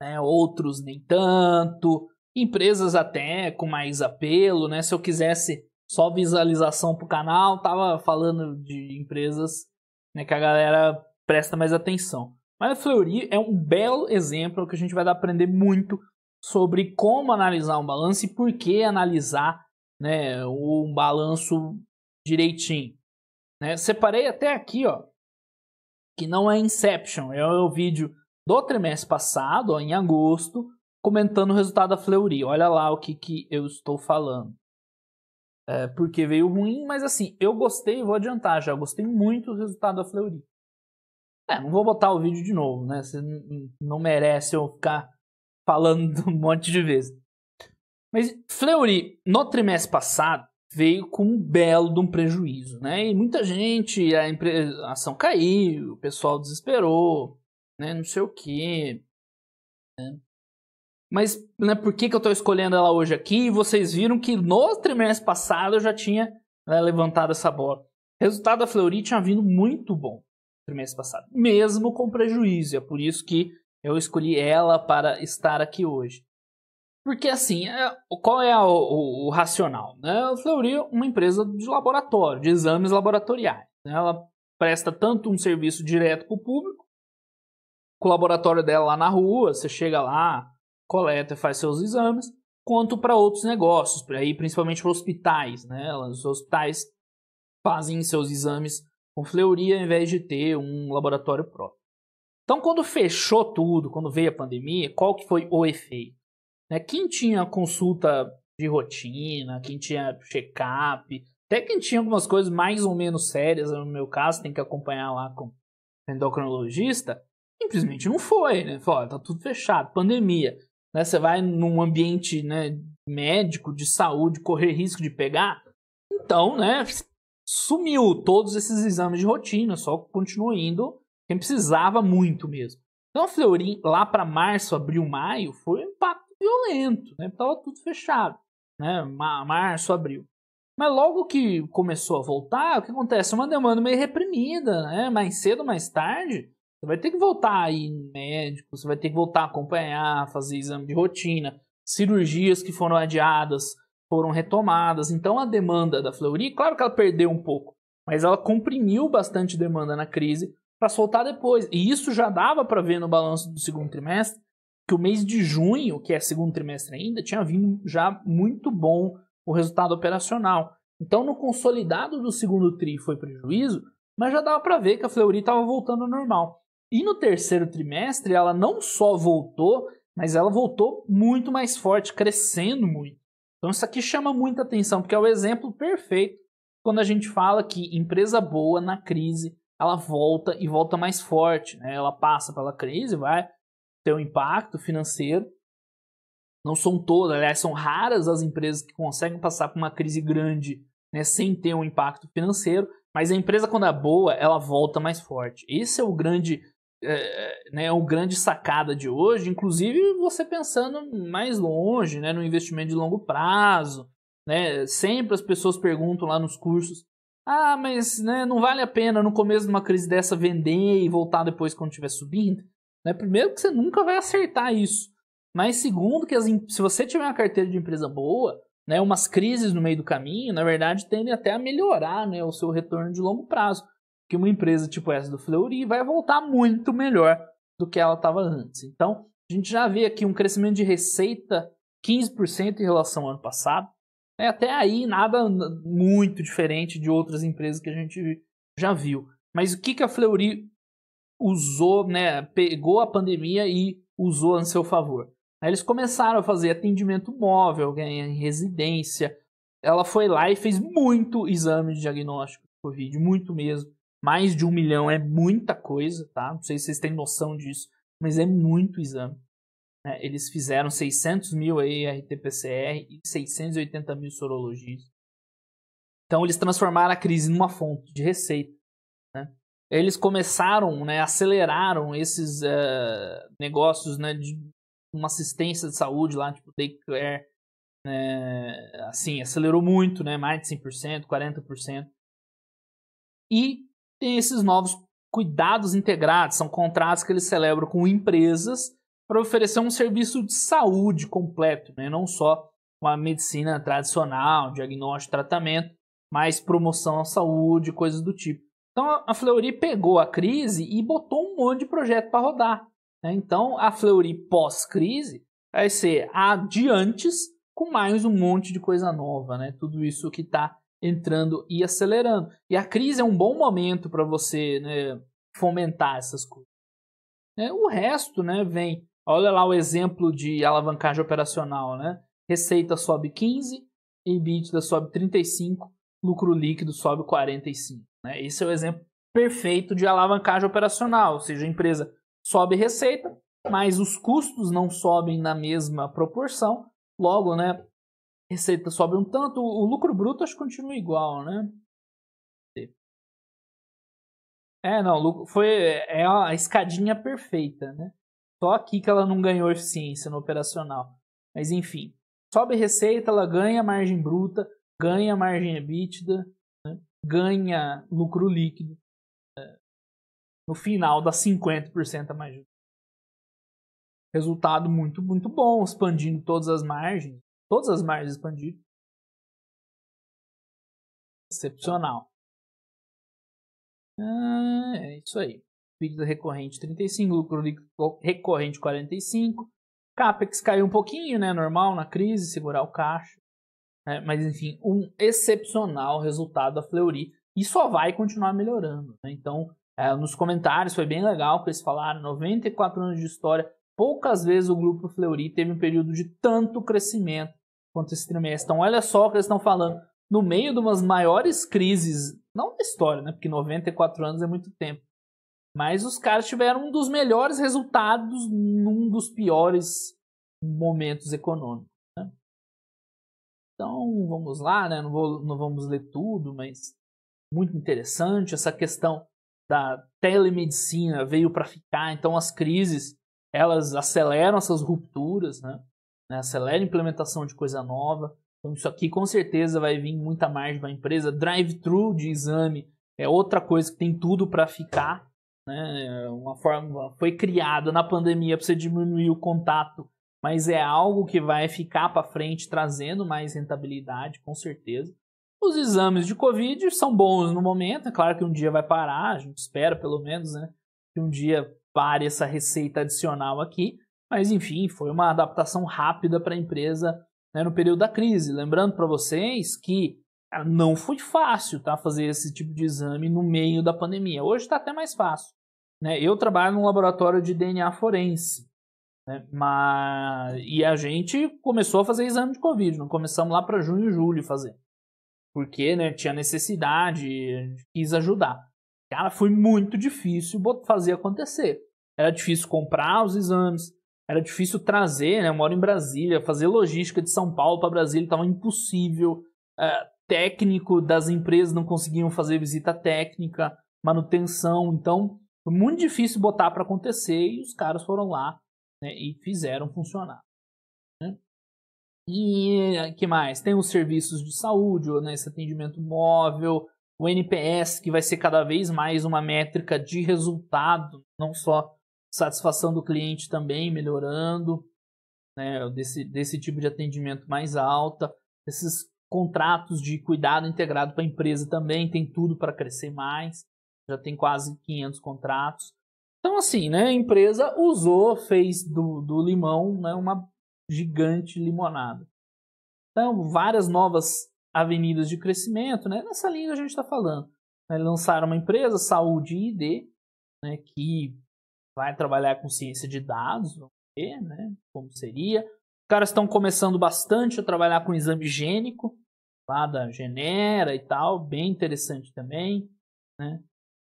né? outros nem tanto empresas até com mais apelo, né? Se eu quisesse só visualização pro canal, tava falando de empresas né, que a galera presta mais atenção. Mas a Fleury é um belo exemplo que a gente vai aprender muito sobre como analisar um balanço e por que analisar né, um balanço direitinho. Né? Separei até aqui, ó, que não é Inception, é o vídeo do trimestre passado, ó, em agosto, comentando o resultado da Fleury. Olha lá o que, que eu estou falando. É, porque veio ruim, mas assim, eu gostei, vou adiantar já, eu gostei muito do resultado da Fleury. É, não vou botar o vídeo de novo, né? Você não merece eu ficar falando um monte de vezes. Mas Fleury, no trimestre passado, veio com um belo de um prejuízo, né? E muita gente, a, a ação caiu, o pessoal desesperou, né? Não sei o quê. Né? mas né, por que, que eu estou escolhendo ela hoje aqui? E vocês viram que no trimestre passado eu já tinha né, levantado essa bola. Resultado da Fleury tinha vindo muito bom no trimestre passado, mesmo com prejuízo. É por isso que eu escolhi ela para estar aqui hoje. Porque assim, é, qual é o, o, o racional? Né? A Fleury é uma empresa de laboratório, de exames laboratoriais. Né? Ela presta tanto um serviço direto para o público, com o laboratório dela lá na rua, você chega lá, coleta, faz seus exames, quanto para outros negócios, aí principalmente hospitais, né? Os hospitais fazem seus exames com Fleury ao invés de ter um laboratório próprio. Então, quando fechou tudo, quando veio a pandemia, qual que foi o efeito? Né? Quem tinha consulta de rotina, quem tinha check-up, até quem tinha algumas coisas mais ou menos sérias, no meu caso, tem que acompanhar lá com endocrinologista, simplesmente não foi, né? Falou, tá tudo fechado, pandemia né? Você vai num ambiente né, médico, de saúde, correr risco de pegar. Então, né, sumiu todos esses exames de rotina, só continua indo quem precisava muito mesmo. Então a Fleury, lá para março, abril, maio, foi um impacto violento, né? Tava tudo fechado, né? Março, abril. Mas logo que começou a voltar, o que acontece? Uma demanda meio reprimida, né? Mais cedo, mais tarde, você vai ter que voltar aí em médico, você vai ter que voltar a acompanhar, fazer exame de rotina, cirurgias que foram adiadas foram retomadas. Então a demanda da Fleury, claro que ela perdeu um pouco, mas ela comprimiu bastante demanda na crise para soltar depois. E isso já dava para ver no balanço do segundo trimestre, que o mês de junho, que é segundo trimestre ainda, tinha vindo já muito bom o resultado operacional. Então no consolidado do segundo tri foi prejuízo, mas já dava para ver que a Fleury estava voltando ao normal. E no terceiro trimestre, ela não só voltou, mas ela voltou muito mais forte, crescendo muito. Então isso aqui chama muita atenção, porque é o exemplo perfeito quando a gente fala que empresa boa na crise, ela volta e volta mais forte, né? Ela passa pela crise, vai ter um impacto financeiro. Não são todas, aliás, são raras as empresas que conseguem passar por uma crise grande, né, sem ter um impacto financeiro, mas a empresa quando é boa, ela volta mais forte. Esse é o grande é, é, né, é o grande sacada de hoje, inclusive você pensando mais longe, né, no investimento de longo prazo, né, sempre as pessoas perguntam lá nos cursos, ah, mas né, não vale a pena no começo de uma crise dessa vender e voltar depois quando estiver subindo? Né? Primeiro que você nunca vai acertar isso, mas segundo que as, se você tiver uma carteira de empresa boa, né, umas crises no meio do caminho, na verdade, tendem até a melhorar né, o seu retorno de longo prazo que uma empresa tipo essa do Fleury vai voltar muito melhor do que ela estava antes. Então, a gente já vê aqui um crescimento de receita 15% em relação ao ano passado. É até aí nada muito diferente de outras empresas que a gente já viu. Mas o que, que a Fleury usou, né, pegou a pandemia e usou a seu favor? Eles começaram a fazer atendimento móvel, em residência. Ela foi lá e fez muito exame de diagnóstico de Covid, muito mesmo. Mais de um milhão é muita coisa, tá? Não sei se vocês têm noção disso, mas é muito exame. Né? Eles fizeram 600 mil aí RT-PCR e 680 mil sorologias. Então eles transformaram a crise numa fonte de receita. Né? Eles começaram, né, aceleraram esses uh, negócios né, de uma assistência de saúde lá, tipo Daycare, né, assim, acelerou muito, né, mais de 100%, 40%. E tem esses novos cuidados integrados, são contratos que eles celebram com empresas para oferecer um serviço de saúde completo, né? não só uma medicina tradicional, diagnóstico, tratamento, mas promoção à saúde, coisas do tipo. Então a Fleury pegou a crise e botou um monte de projeto para rodar. Né? Então a Fleury pós-crise vai ser a de antes, com mais um monte de coisa nova, né? Tudo isso que está entrando e acelerando. E a crise é um bom momento para você né, fomentar essas coisas. Né, o resto né, vem. Olha lá o exemplo de alavancagem operacional. Né? Receita sobe 15, EBITDA sobe 35, lucro líquido sobe 45. Né? Esse é o exemplo perfeito de alavancagem operacional, ou seja, a empresa sobe receita, mas os custos não sobem na mesma proporção, logo, né, receita sobe um tanto, o lucro bruto acho que continua igual, né? É, não, foi é a escadinha perfeita, né? Só aqui que ela não ganhou eficiência no operacional. Mas enfim, sobe receita, ela ganha margem bruta, ganha margem EBITDA, né? ganha lucro líquido. Né? No final dá 50% a mais. Resultado muito, muito bom, expandindo todas as margens. Todas as margens expandidas. Excepcional. Ah, é isso aí. Pedido recorrente 35, lucro recorrente 45. CAPEX caiu um pouquinho, né? Normal na crise, segurar o caixa. É, mas enfim, um excepcional resultado da Fleury e só vai continuar melhorando. Né? Então, é, nos comentários foi bem legal que eles falaram: 94 anos de história, poucas vezes o grupo Fleury teve um período de tanto crescimento quanto esse trimestre. É então, olha só o que eles estão falando. No meio de umas maiores crises, não da história, né? Porque 94 anos é muito tempo. Mas os caras tiveram um dos melhores resultados num dos piores momentos econômicos. Né? Então, vamos lá, né? Não, vou, não vamos ler tudo, mas muito interessante essa questão da telemedicina veio para ficar. Então, as crises elas aceleram essas rupturas, né? né? acelera a implementação de coisa nova. Então, isso aqui com certeza vai vir muita margem para a empresa. Drive-thru de exame é outra coisa que tem tudo para ficar. Né? É uma forma foi criada na pandemia para você diminuir o contato, mas é algo que vai ficar para frente trazendo mais rentabilidade, com certeza. Os exames de Covid são bons no momento, é claro que um dia vai parar, a gente espera pelo menos, né? Que um dia pare essa receita adicional aqui, mas enfim, foi uma adaptação rápida para a empresa né, no período da crise. Lembrando para vocês que não foi fácil tá, fazer esse tipo de exame no meio da pandemia. Hoje está até mais fácil. Né? Eu trabalho num laboratório de DNA forense. Né? Mas... E a gente começou a fazer exame de Covid. Não começamos lá para junho e julho fazer. Porque né, tinha necessidade, quis ajudar. Cara, foi muito difícil fazer acontecer. Era difícil comprar os exames, era difícil trazer, né? Eu moro em Brasília, fazer logística de São Paulo para Brasília estava impossível. É, técnico das empresas não conseguiam fazer visita técnica, manutenção, então foi muito difícil botar para acontecer e os caras foram lá né, e fizeram funcionar. Né? E que mais? Tem os serviços de saúde, né, esse atendimento móvel, o NPS, que vai ser cada vez mais uma métrica de resultado, não só satisfação do cliente também melhorando, né, desse, desse tipo de atendimento mais alta, esses contratos de cuidado integrado para a empresa também tem tudo para crescer mais, já tem quase 500 contratos. Então, assim, né, a empresa usou, fez do, do limão né, uma gigante limonada. Então, várias novas avenidas de crescimento, né, nessa linha a gente está falando. Né, lançaram uma empresa, Saúde ID, né, que vai trabalhar com ciência de dados, vamos ver né, como seria. Os caras estão começando bastante a trabalhar com exame gênico, lá da Genera e tal, bem interessante também. Né?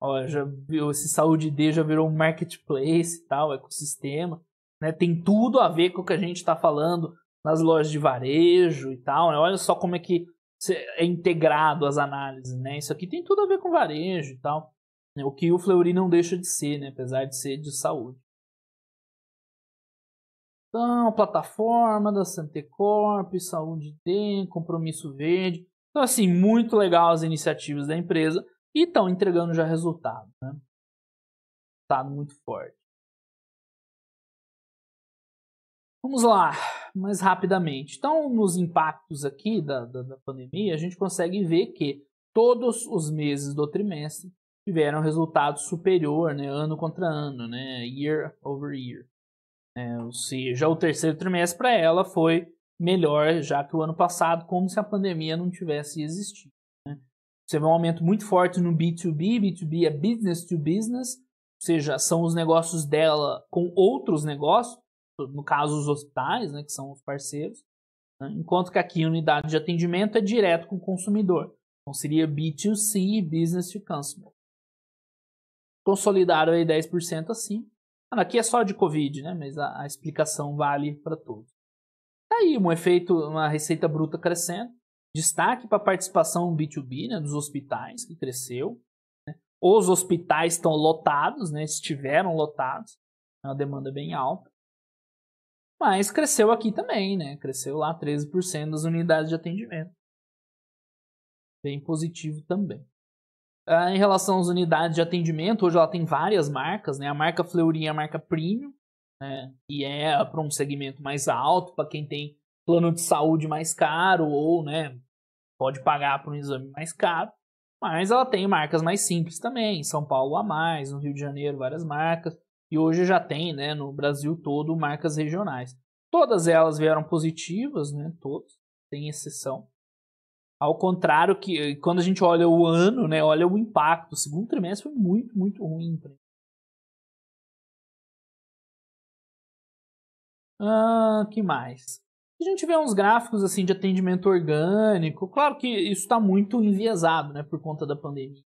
Ó, já viu, esse Saúde D já virou um marketplace e tal, ecossistema. Né? Tem tudo a ver com o que a gente está falando nas lojas de varejo e tal. Né? Olha só como é que é integrado as análises, né? Isso aqui tem tudo a ver com varejo e tal. Né, o que o Fleury não deixa de ser, né? apesar de ser de saúde. Então, plataforma da Santecorp, Saúde Tem, Compromisso Verde. Então, assim, muito legal as iniciativas da empresa e estão entregando já resultado. Né? Tá muito forte. Vamos lá, mais rapidamente. Então, nos impactos aqui da, da, da pandemia, a gente consegue ver que todos os meses do trimestre tiveram resultado superior né, ano contra ano, né, year over year. É, ou seja, o terceiro trimestre para ela foi melhor já que o ano passado, como se a pandemia não tivesse existido. Né? Você vê um aumento muito forte no B2B, B2B é business to business, ou seja, são os negócios dela com outros negócios, no caso os hospitais, né, que são os parceiros, né? enquanto que aqui a unidade de atendimento é direto com o consumidor. Então seria B2C, business to consumer consolidaram aí 10% assim. Ah, aqui é só de Covid, né? Mas a, a explicação vale para todos. Tá aí um efeito, uma receita bruta crescendo. Destaque para a participação B2B né, dos hospitais, que cresceu. Né? Os hospitais estão lotados, né, estiveram lotados, é uma demanda bem alta. Mas cresceu aqui também, né? Cresceu lá 13% das unidades de atendimento. Bem positivo também. Ah, em relação às unidades de atendimento, hoje ela tem várias marcas, né? A marca Fleury é a marca premium, né? E é para um segmento mais alto, para quem tem plano de saúde mais caro ou, né, pode pagar por um exame mais caro. Mas ela tem marcas mais simples também, em São Paulo a mais, no Rio de Janeiro várias marcas, e hoje já tem, né, no Brasil todo marcas regionais. Todas elas vieram positivas, né, todas, sem exceção. Ao contrário que eh, quando a gente olha o ano, né, olha o impacto. O segundo trimestre foi muito, muito ruim. Né? Ah, que mais? A gente vê uns gráficos assim de atendimento orgânico. Claro que isso está muito enviesado, né, por conta da pandemia.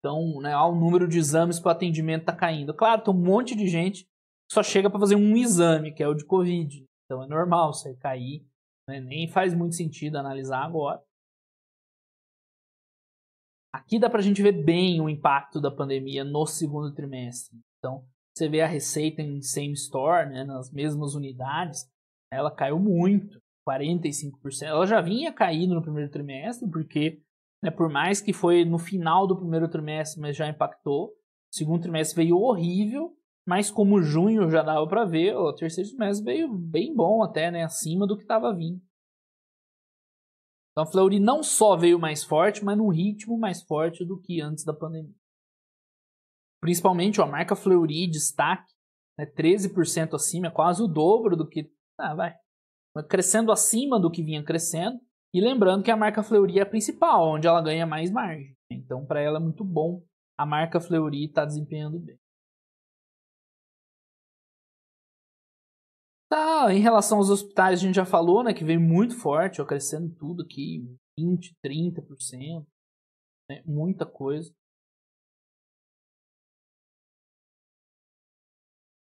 Então, né, o número de exames para atendimento está caindo. Claro, tem um monte de gente que só chega para fazer um exame, que é o de Covid. Então é normal aí cair. Né, nem faz muito sentido analisar agora. Aqui dá para a gente ver bem o impacto da pandemia no segundo trimestre. Então, você vê a receita em same store, né, nas mesmas unidades, ela caiu muito, 45%. Ela já vinha caindo no primeiro trimestre, porque né, por mais que foi no final do primeiro trimestre, mas já impactou. O segundo trimestre veio horrível, mas como junho já dava para ver, o terceiro trimestre veio bem bom até, né, acima do que estava vindo. Então a Fleury não só veio mais forte, mas num ritmo mais forte do que antes da pandemia. Principalmente ó, a marca Fleury, destaque, né, 13% acima, é quase o dobro do que. Ah, vai. Crescendo acima do que vinha crescendo. E lembrando que a marca Fleury é a principal, onde ela ganha mais margem. Então, para ela é muito bom a marca Fleury está desempenhando bem. Tá, em relação aos hospitais, a gente já falou, né, que veio muito forte, ó, crescendo tudo aqui, 20, 30%, né, muita coisa.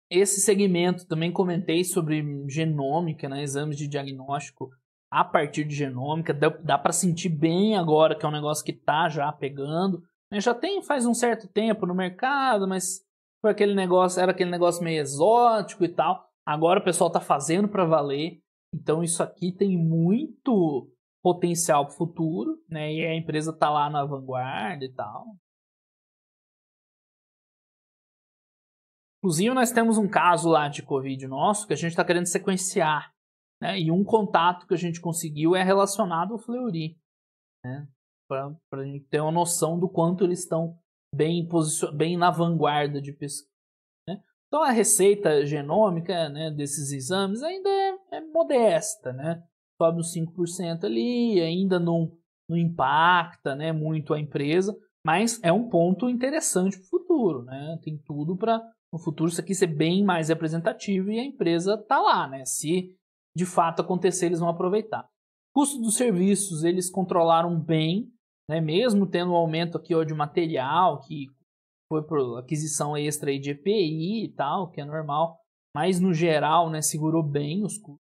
Esse segmento também comentei sobre genômica, né, exames de diagnóstico a partir de genômica, dá, dá para sentir bem agora que é um negócio que tá já pegando. Né? Já tem faz um certo tempo no mercado, mas foi aquele negócio, era aquele negócio meio exótico e tal. Agora o pessoal está fazendo para valer. Então isso aqui tem muito potencial para o futuro, né? E a empresa está lá na vanguarda e tal. Inclusive, nós temos um caso lá de Covid nosso que a gente está querendo sequenciar. Né? E um contato que a gente conseguiu é relacionado ao Fleury. Né? Para a gente ter uma noção do quanto eles estão bem, bem na vanguarda de, pesquisa. Então a receita genômica né, desses exames ainda é, é modesta, né? sobe uns 5% ali, ainda não, não impacta né, muito a empresa, mas é um ponto interessante para o futuro. Né? Tem tudo para no futuro isso aqui ser bem mais representativo e a empresa está lá. Né? Se de fato acontecer, eles vão aproveitar. Custo dos serviços, eles controlaram bem, né? mesmo tendo um aumento aqui ó, de material, que foi por aquisição extra aí de EPI e tal, que é normal. Mas no geral, né, segurou bem os custos.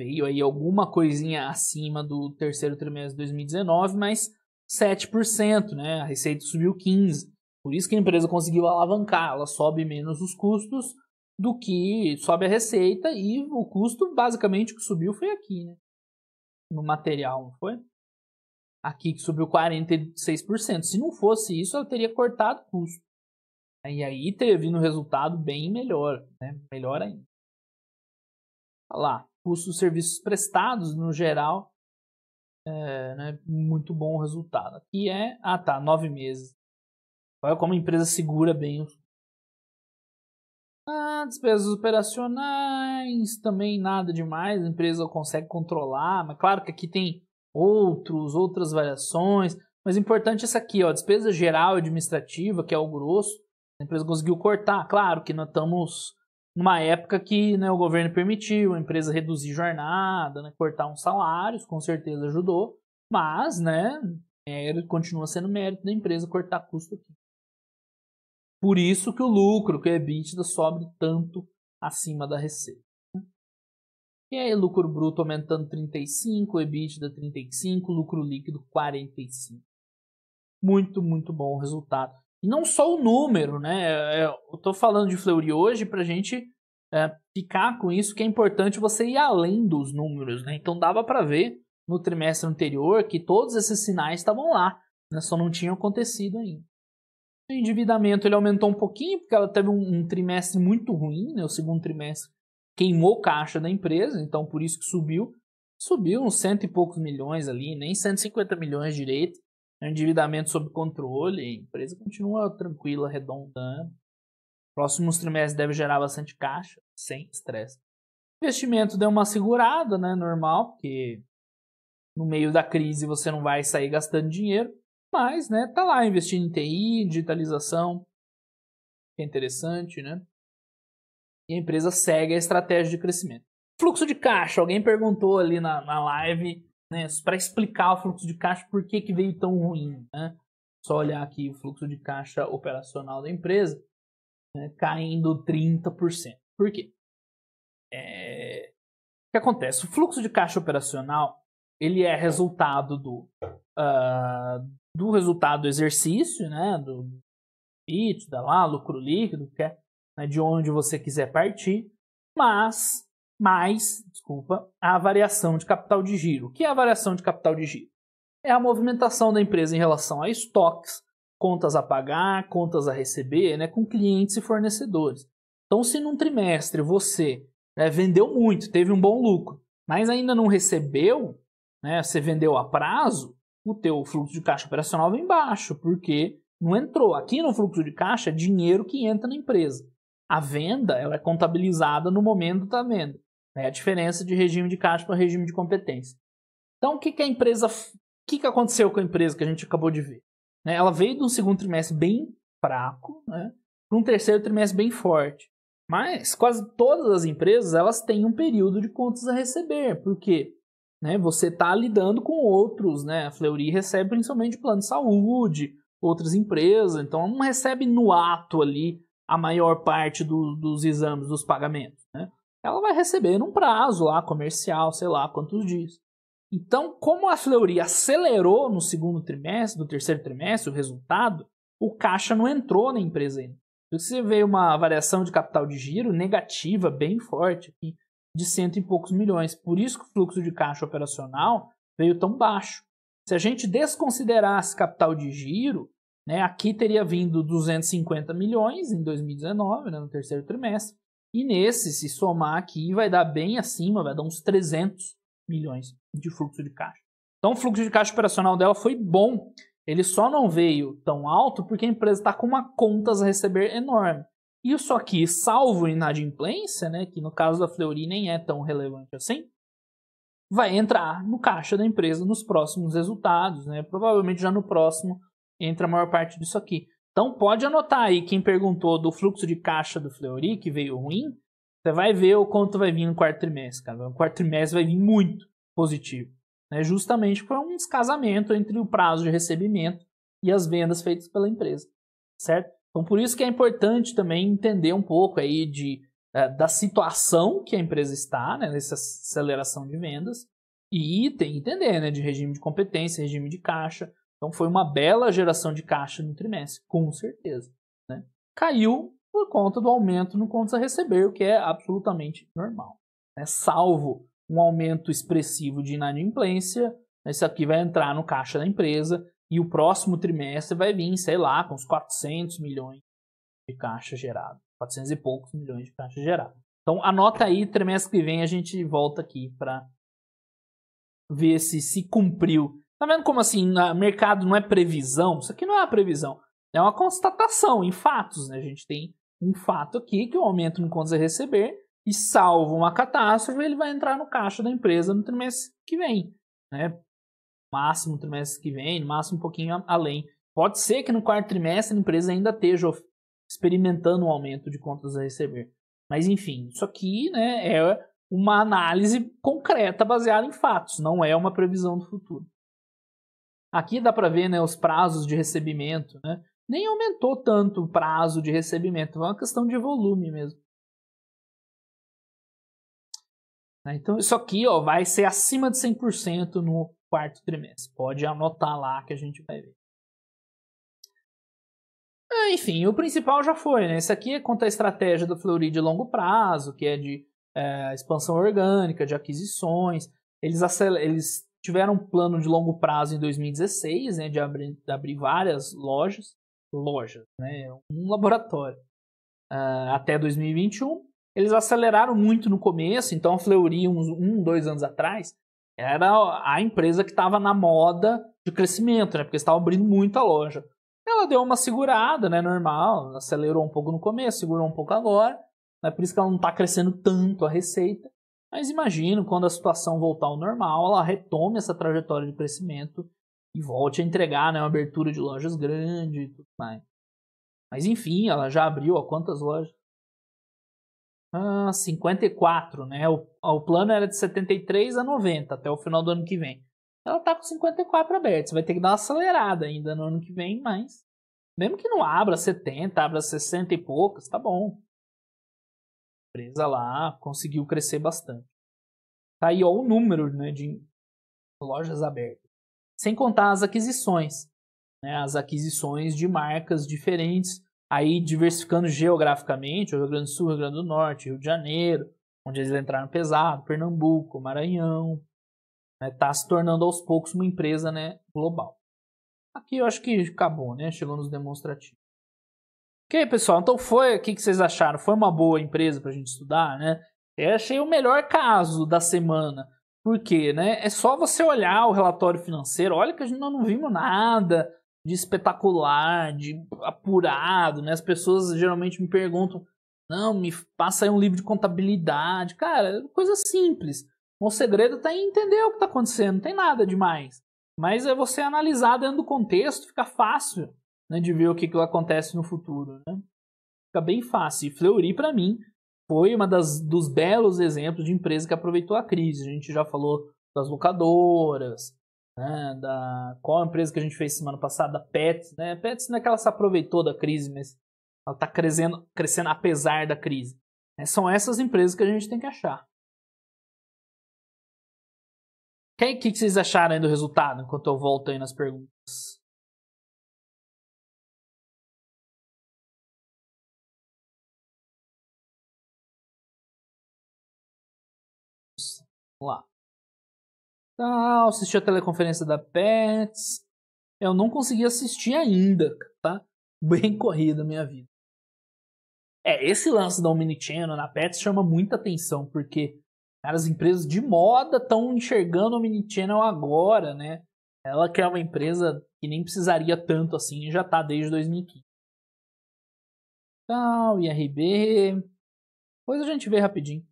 Veio aí alguma coisinha acima do terceiro trimestre de 2019, mas 7%, né? A receita subiu 15. Por isso que a empresa conseguiu alavancar, ela sobe menos os custos do que sobe a receita e o custo basicamente o que subiu foi aqui, né? No material, não foi? Aqui que subiu 46%. Se não fosse isso, eu teria cortado custo. E aí teve no resultado bem melhor, né? Melhor ainda. Olha lá, custo dos serviços prestados, no geral, é, né? muito bom o resultado. Aqui é, ah tá, nove meses. Olha como a empresa segura bem os ah, despesas operacionais, também nada demais, a empresa consegue controlar, mas claro que aqui tem outros, outras variações. Mas importante é essa aqui, ó, despesa geral administrativa, que é o grosso. A empresa conseguiu cortar. Claro que nós estamos numa época que né, o governo permitiu a empresa reduzir jornada, né, cortar uns salários, com certeza ajudou. Mas, né, é, continua sendo mérito da empresa cortar custo aqui. Por isso que o lucro, que o EBITDA, sobe tanto acima da receita. E aí, lucro bruto aumentando 35, EBITDA 35, lucro líquido 45. Muito, muito bom o resultado. E não só o número, né? É, é, eu tô falando de Fleury hoje pra gente é, ficar com isso, que é importante você ir além dos números, né? Então dava para ver no trimestre anterior que todos esses sinais estavam lá, né? Só não tinham acontecido ainda. O endividamento ele aumentou um pouquinho, porque ela teve um, um trimestre muito ruim, né? O segundo trimestre queimou caixa da empresa, então por isso que subiu. Subiu uns cento e poucos milhões ali, nem 150 milhões direito. É endividamento sob controle, a empresa continua tranquila, arredondando. Próximos trimestres deve gerar bastante caixa, sem estresse. Investimento deu uma segurada, né? Normal, porque no meio da crise você não vai sair gastando dinheiro, mas, né, tá lá investindo em TI, digitalização, que é interessante, né? e a empresa segue a estratégia de crescimento. Fluxo de caixa, alguém perguntou ali na, na live, né, para explicar o fluxo de caixa, por que, que veio tão ruim, né? Só olhar aqui o fluxo de caixa operacional da empresa, né, caindo 30%. Por quê? É... O que acontece? O fluxo de caixa operacional ele é resultado do, uh, do resultado do exercício, né? Do EBITDA lá, lucro líquido, que é né, de onde você quiser partir, mas mais, desculpa, a variação de capital de giro. O que é a variação de capital de giro? É a movimentação da empresa em relação a estoques, contas a pagar, contas a receber, né, com clientes e fornecedores. Então, se num trimestre você né, vendeu muito, teve um bom lucro, mas ainda não recebeu, né, você vendeu a prazo, o teu fluxo de caixa operacional vem baixo, porque não entrou. Aqui no fluxo de caixa é dinheiro que entra na empresa a venda ela é contabilizada no momento da venda. É a diferença de regime de caixa para regime de competência. Então, o que, que a empresa. O que, que aconteceu com a empresa que a gente acabou de ver? Né? Ela veio de um segundo trimestre bem fraco né? para um terceiro trimestre bem forte. Mas quase todas as empresas elas têm um período de contas a receber, porque né, você está lidando com outros, né? A Fleury recebe principalmente plano de saúde, outras empresas, então não recebe no ato ali a maior parte do, dos exames, dos pagamentos. Né? Ela vai receber num prazo lá comercial, sei lá quantos dias. Então, como a Fleury acelerou no segundo trimestre, do terceiro trimestre, o resultado, o caixa não entrou na empresa ainda. Você vê uma variação de capital de giro negativa, bem forte, de cento e poucos milhões. Por isso que o fluxo de caixa operacional veio tão baixo. Se a gente desconsiderasse capital de giro, né? Aqui teria vindo 250 milhões em 2019, né, no terceiro trimestre. E nesse, se somar aqui, vai dar bem acima, vai dar uns 300 milhões de fluxo de caixa. Então o fluxo de caixa operacional dela foi bom. Ele só não veio tão alto porque a empresa está com uma contas a receber enorme. Isso aqui, salvo inadimplência, né, que no caso da Fleury nem é tão relevante assim, vai entrar no caixa da empresa nos próximos resultados, né? Provavelmente já no próximo entra a maior parte disso aqui. Então pode anotar aí quem perguntou do fluxo de caixa do Fleury, que veio ruim, você vai ver o quanto vai vir no quarto trimestre, cara. o quarto trimestre vai vir muito positivo. Né? Justamente por um descasamento entre o prazo de recebimento e as vendas feitas pela empresa. Certo? Então por isso que é importante também entender um pouco aí de, é, da situação que a empresa está, né? nessa aceleração de vendas, e tem que entender né? de regime de competência, regime de caixa, então foi uma bela geração de caixa no trimestre, com certeza. Né? Caiu por conta do aumento no contas a receber, o que é absolutamente normal. Né? Salvo um aumento expressivo de inadimplência, né? isso aqui vai entrar no caixa da empresa e o próximo trimestre vai vir, sei lá, com uns 400 milhões de caixa gerado. 400 e poucos milhões de caixa gerado. Então anota aí, trimestre que vem a gente volta aqui para ver se se cumpriu Tá vendo como assim, na, mercado não é previsão? Isso aqui não é uma previsão. É uma constatação em fatos, né? A gente tem um fato aqui que o aumento no contas a receber e salvo uma catástrofe, ele vai entrar no caixa da empresa no trimestre que vem, né? Máximo trimestre que vem, máximo um pouquinho além. Pode ser que no quarto trimestre a empresa ainda esteja experimentando um aumento de contas a receber. Mas enfim, isso aqui né, é uma análise concreta baseada em fatos, não é uma previsão do futuro. Aqui dá para ver né, os prazos de recebimento, né? Nem aumentou tanto o prazo de recebimento, é uma questão de volume mesmo. Né, então isso aqui ó, vai ser acima de 100% no quarto trimestre. Pode anotar lá que a gente vai ver. É, enfim, o principal já foi, né? Isso aqui conta a estratégia do Fleury de longo prazo, que é de é, expansão orgânica, de aquisições. Eles, eles tiveram um plano de longo prazo em 2016, né, de abrir, de abrir várias lojas, lojas, né, um laboratório, uh, até 2021. Eles aceleraram muito no começo, então a Fleury, uns um, dois anos atrás, era a empresa que estava na moda de crescimento, né, porque estava abrindo muita loja. Ela deu uma segurada, né, normal, acelerou um pouco no começo, segurou um pouco agora, né, por isso que ela não está crescendo tanto a receita. Mas imagino quando a situação voltar ao normal, ela retome essa trajetória de crescimento e volte a entregar né, uma abertura de lojas grande e tudo mais. Mas enfim, ela já abriu ó, quantas lojas? Ah, 54, né? O, o plano era de 73 a 90 até o final do ano que vem. Ela tá com 54 abertos, vai ter que dar uma acelerada ainda no ano que vem, mas mesmo que não abra 70, abra 60 e poucas, tá bom empresa lá conseguiu crescer bastante. Tá aí ó, o número né, de lojas abertas. Sem contar as aquisições. Né, as aquisições de marcas diferentes, aí diversificando geograficamente, o Rio Grande do Sul, Rio Grande do Norte, Rio de Janeiro, onde eles entraram pesado, Pernambuco, Maranhão. Está né, tá se tornando aos poucos uma empresa né, global. Aqui eu acho que acabou, né? Chegou nos demonstrativos. Ok, pessoal, então foi, o que, vocês acharam? Foi uma boa empresa para a gente estudar, né? Eu achei o melhor caso da semana. porque Né? É só você olhar o relatório financeiro, olha que a gente não, não vimos nada de espetacular, de apurado, né? As pessoas geralmente me perguntam, não, me passa aí um livro de contabilidade. Cara, é coisa simples. O segredo está em entender o que está acontecendo, não tem nada demais. Mas é você analisar dentro do contexto, fica fácil né, de ver o que, que acontece no futuro. Né? Fica bem fácil. E Fleury, para mim, foi uma das dos belos exemplos de empresa que aproveitou a crise. A gente já falou das locadoras, né, da qual a empresa que a gente fez semana passada, Pets, né? Pets não é que ela se aproveitou da crise, mas ela está crescendo, crescendo apesar da crise. Né? São essas empresas que a gente tem que achar. O que, que, vocês acharam do resultado enquanto eu volto aí nas perguntas? Vamos lá. Tal, assisti a teleconferência da Pets. Eu não consegui assistir ainda, tá? Bem corrida a minha vida. É, esse lance da Omnichannel na Pets chama muita atenção, porque cara, as empresas de moda estão enxergando a Omnichannel agora, né? Ela que é uma empresa que nem precisaria tanto assim, já tá desde 2015. Tal, IRB. Depois a gente vê rapidinho.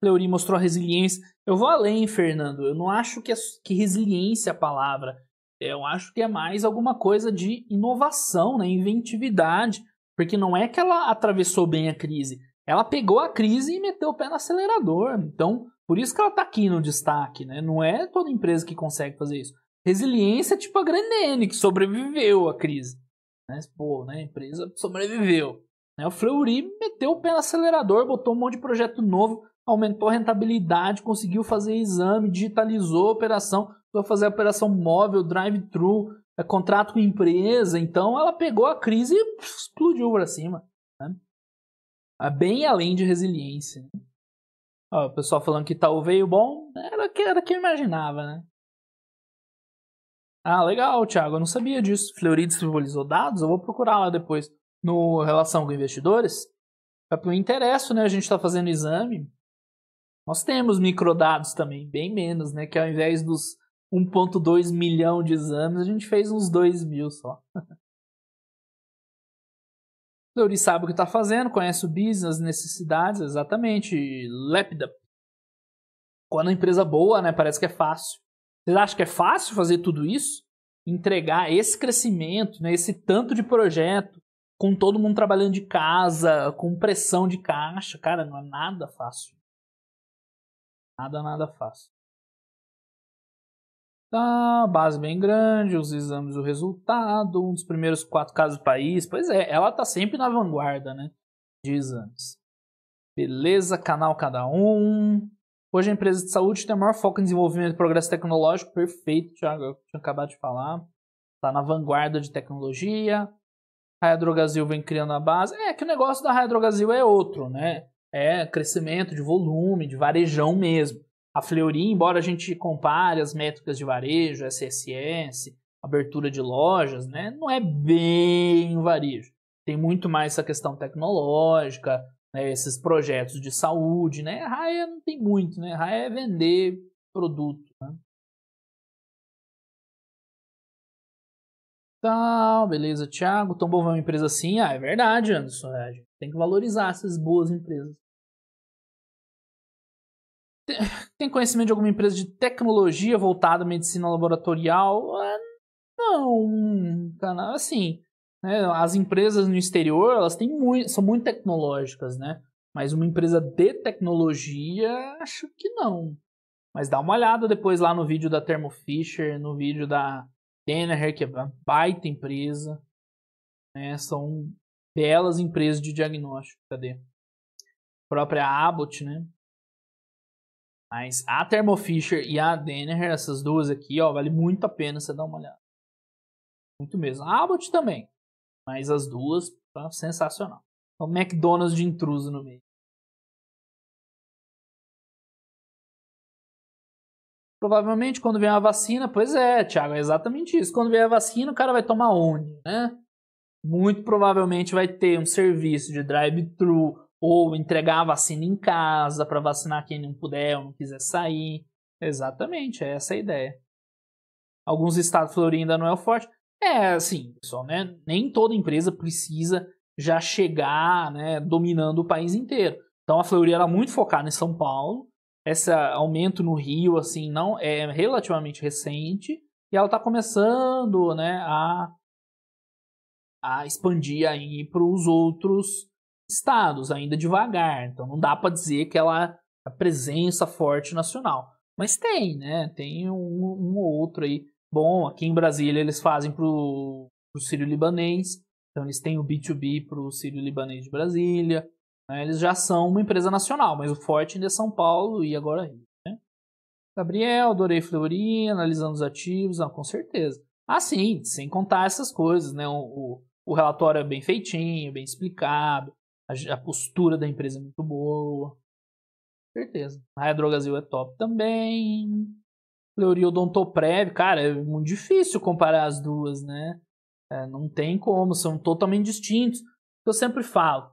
Fleury mostrou a resiliência. Eu vou além, Fernando. Eu não acho que, é, que resiliência é a palavra. É, eu acho que é mais alguma coisa de inovação, né? inventividade. Porque não é que ela atravessou bem a crise. Ela pegou a crise e meteu o pé no acelerador. Então, por isso que ela está aqui no destaque. Né? Não é toda empresa que consegue fazer isso. Resiliência é tipo a N que sobreviveu à crise. Né? Pô, né? a empresa sobreviveu. Né? O Fleury meteu o pé no acelerador, botou um monte de projeto novo, aumentou a rentabilidade, conseguiu fazer exame, digitalizou a operação, vai fazer a operação móvel, drive-thru, é, contrato com empresa. Então ela pegou a crise e explodiu para cima. Né? É bem além de resiliência. Ó, o pessoal falando que tal tá veio bom, era que era que eu imaginava, né? Ah, legal, Thiago, eu não sabia disso. Fleury disponibilizou dados, eu vou procurar lá depois. No relação com investidores, é eu me interesso, né? A gente está fazendo exame, nós temos microdados também, bem menos, né? Que ao invés dos 1.2 milhão de exames, a gente fez uns 2 mil só. Fleury sabe o que está fazendo, conhece o business, necessidades, exatamente. Lépida. Quando a empresa boa, né, parece que é fácil. Vocês acham que é fácil fazer tudo isso? Entregar esse crescimento, né, esse tanto de projeto, com todo mundo trabalhando de casa, com pressão de caixa, cara, não é nada fácil. Nada, nada fácil. Tá, base bem grande, os exames, o resultado, um dos primeiros quatro casos do país. Pois é, ela tá sempre na vanguarda, né? De exames. Beleza, canal cada um. Hoje a empresa de saúde tem maior foco em desenvolvimento e progresso tecnológico. Perfeito, Thiago, eu tinha acabado de falar. Tá na vanguarda de tecnologia. A Hydrogazil vem criando a base. É que o negócio da Hydrogazil é outro, né? é crescimento de volume, de varejão mesmo. A Fleury, embora a gente compare as métricas de varejo, SSS, abertura de lojas, né, não é bem varejo. Tem muito mais essa questão tecnológica, né, esses projetos de saúde, né? A Raia não tem muito, né? A Raia é vender produto, né? Tal, beleza, Thiago. Tão bom ver uma empresa assim? Ah, é verdade, Anderson. É, tem que valorizar essas boas empresas. Tem conhecimento de alguma empresa de tecnologia voltada à medicina laboratorial? É, não, cara, assim, né, as empresas no exterior, elas têm muito, são muito tecnológicas, né? Mas uma empresa de tecnologia, acho que não. Mas dá uma olhada depois lá no vídeo da Thermo Fisher, no vídeo da Danaher, que é uma baita empresa. Né? São belas empresas de diagnóstico, cadê? A própria Abbott, né? Mas a Thermo Fisher e a Denner, essas duas aqui, ó, vale muito a pena você dar uma olhada. Muito mesmo. A Abbott também. Mas as duas, tá sensacional. o é McDonald's de intruso no meio. Provavelmente quando vier a vacina, pois é, Thiago, é exatamente isso. Quando vier a vacina, o cara vai tomar onde, né? Muito provavelmente vai ter um serviço de drive-thru ou entregar a vacina em casa para vacinar quem não puder ou não quiser sair. Exatamente, é essa a ideia. Alguns estados Florinda não é o forte. É assim, pessoal, né? Nem toda empresa precisa já chegar, né, dominando o país inteiro. Então a Florinda era é muito focada em São Paulo. Esse aumento no Rio, assim, não é relativamente recente e ela está começando, né, a a expandir aí para os outros estados, ainda devagar. Então não dá para dizer que ela a presença forte nacional. Mas tem, né? Tem um, um ou outro aí. Bom, aqui em Brasília eles fazem pro, pro Sírio-Libanês. Então eles têm o B2B pro Sírio-Libanês de Brasília. Né? Eles já são uma empresa nacional, mas o forte ainda é São Paulo e agora Rio. Né? Gabriel, adorei Fleury, analisando os ativos. com certeza. Ah, sim, sem contar essas coisas, né? O, o, o relatório é bem feitinho, bem explicado. A, a postura da empresa é muito boa. Certeza. A Hydrogazil é top também. Pleuriodontoprev, cara, é muito difícil comparar as duas, né? É, não tem como, são totalmente distintos. Eu sempre falo,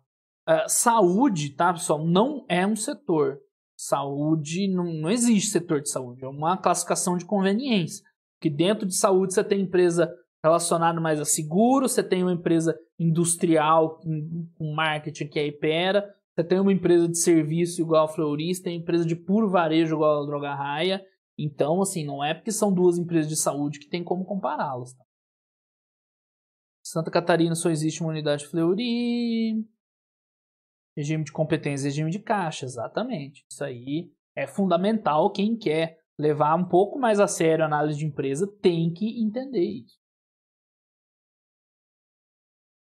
é, saúde, tá, pessoal, não é um setor. Saúde, não, não existe setor de saúde, é uma classificação de conveniência. Que dentro de saúde você tem empresa relacionado mais a seguro, você tem uma empresa industrial com marketing que é a Ipera, você tem uma empresa de serviço igual a Fleuris, tem empresa de puro varejo igual a Droga Raia. Então, assim, não é porque são duas empresas de saúde que tem como compará-las. Tá? Santa Catarina só existe uma unidade Fleury. Regime de competência, regime de caixa, exatamente. Isso aí é fundamental. Quem quer levar um pouco mais a sério a análise de empresa tem que entender isso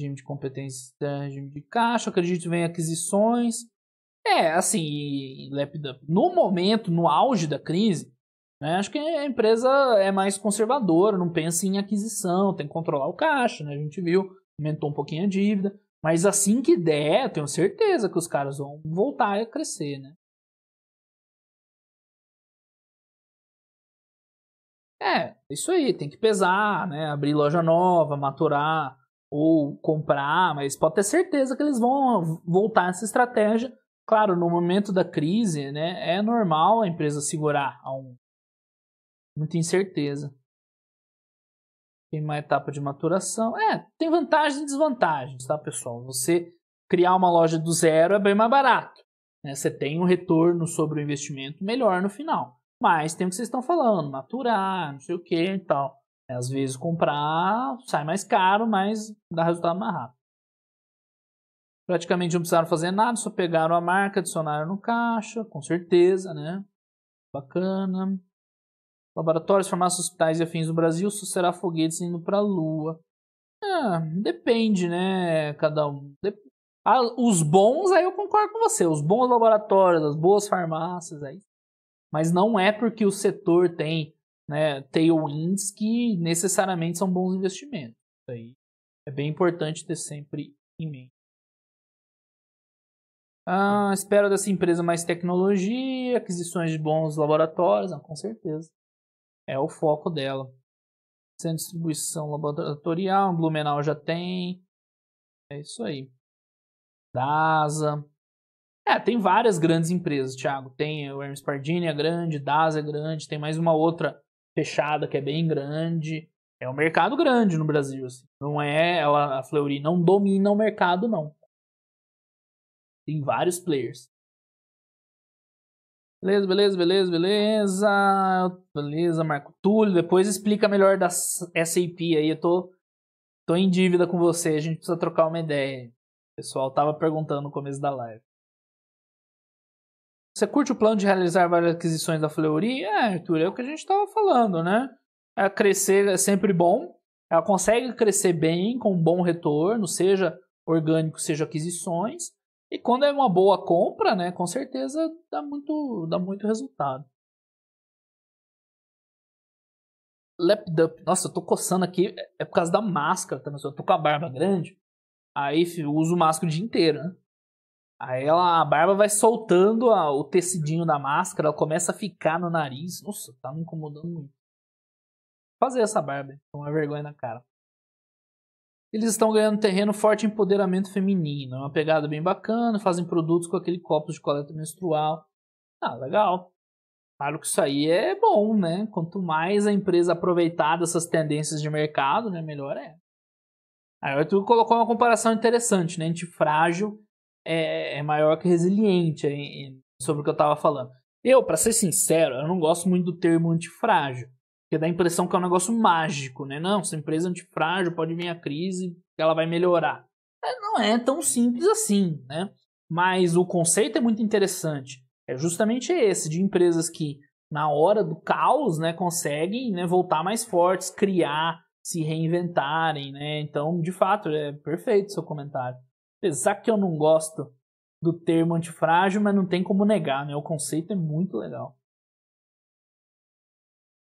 regime de competência, regime de caixa, acredito que vem aquisições. É, assim, Lapdup, no momento, no auge da crise, né, acho que a empresa é mais conservadora, não pensa em aquisição, tem que controlar o caixa, né? A gente viu, aumentou um pouquinho a dívida. Mas assim que der, tenho certeza que os caras vão voltar a crescer, né? É, isso aí, tem que pesar, né? Abrir loja nova, maturar ou comprar, mas pode ter certeza que eles vão voltar essa estratégia. Claro, no momento da crise, né, é normal a empresa segurar a um. Muita incerteza. Tem uma etapa de maturação. É, tem vantagens e desvantagens, tá, pessoal? Você criar uma loja do zero é bem mais barato. Né? Você tem um retorno sobre o investimento melhor no final. Mas tem o que vocês estão falando, maturar, não sei o que e tal. É, às vezes comprar sai mais caro, mas dá resultado mais rápido. Praticamente não precisaram fazer nada, só pegaram a marca, adicionaram no caixa, com certeza, né? Bacana. Laboratórios, farmácias, hospitais e afins do Brasil, só será foguetes indo para a Lua. Ah, depende, né? Cada um. Ah, os bons, aí eu concordo com você. Os bons laboratórios, as boas farmácias, aí. Mas não é porque o setor tem né, tailwinds que necessariamente são bons investimentos. Isso aí é bem importante ter sempre em mente. Ah, espero dessa empresa mais tecnologia, aquisições de bons laboratórios, com certeza. É o foco dela. Sem distribuição laboratorial, Blumenau já tem. É isso aí. DASA. É, tem várias grandes empresas, Thiago. Tem o Hermes Pardini, é grande, DASA é grande, tem mais uma outra fechada, que é bem grande. É um mercado grande no Brasil. Assim. Não é. Ela, a Fleury não domina o mercado, não. Tem vários players. Beleza, beleza, beleza, beleza. Beleza, Marco Túlio. Depois explica melhor da SAP aí. Eu tô, tô em dívida com você. A gente precisa trocar uma ideia. O pessoal tava perguntando no começo da live. Você curte o plano de realizar várias aquisições da Fleury? É, Arthur, é o que a gente estava falando, né? É, crescer é sempre bom. Ela consegue crescer bem, com um bom retorno, seja orgânico, seja aquisições. E quando é uma boa compra, né, com certeza dá muito, dá muito resultado. Lapdup. Nossa, eu tô coçando aqui, é, é por causa da máscara também. Tá? Eu tô com a barba grande, aí eu uso máscara o dia inteiro, né? Aí ela, a barba vai soltando a, o tecidinho da máscara, ela começa a ficar no nariz. Nossa, tá me incomodando muito. Fazer essa barba, é uma vergonha na cara. Eles estão ganhando terreno forte empoderamento feminino. É uma pegada bem bacana, fazem produtos com aquele copo de coleta menstrual. Ah, legal. Claro que isso aí é bom, né? Quanto mais a empresa aproveitar dessas tendências de mercado, né, melhor é. Aí o Arthur colocou uma comparação interessante, né? Entre frágil é, é maior que resiliente sobre o que eu estava falando. Eu, para ser sincero, eu não gosto muito do termo antifrágil, porque dá a impressão que é um negócio mágico, né? Não, essa empresa é antifrágil, pode vir a crise, ela vai melhorar. É, não é tão simples assim, né? Mas o conceito é muito interessante. É justamente esse, de empresas que, na hora do caos, né, conseguem né, voltar mais fortes, criar, se reinventarem, né? Então, de fato, é perfeito seu comentário. Apesar que eu não gosto do termo antifrágil, mas não tem como negar, né? O conceito é muito legal.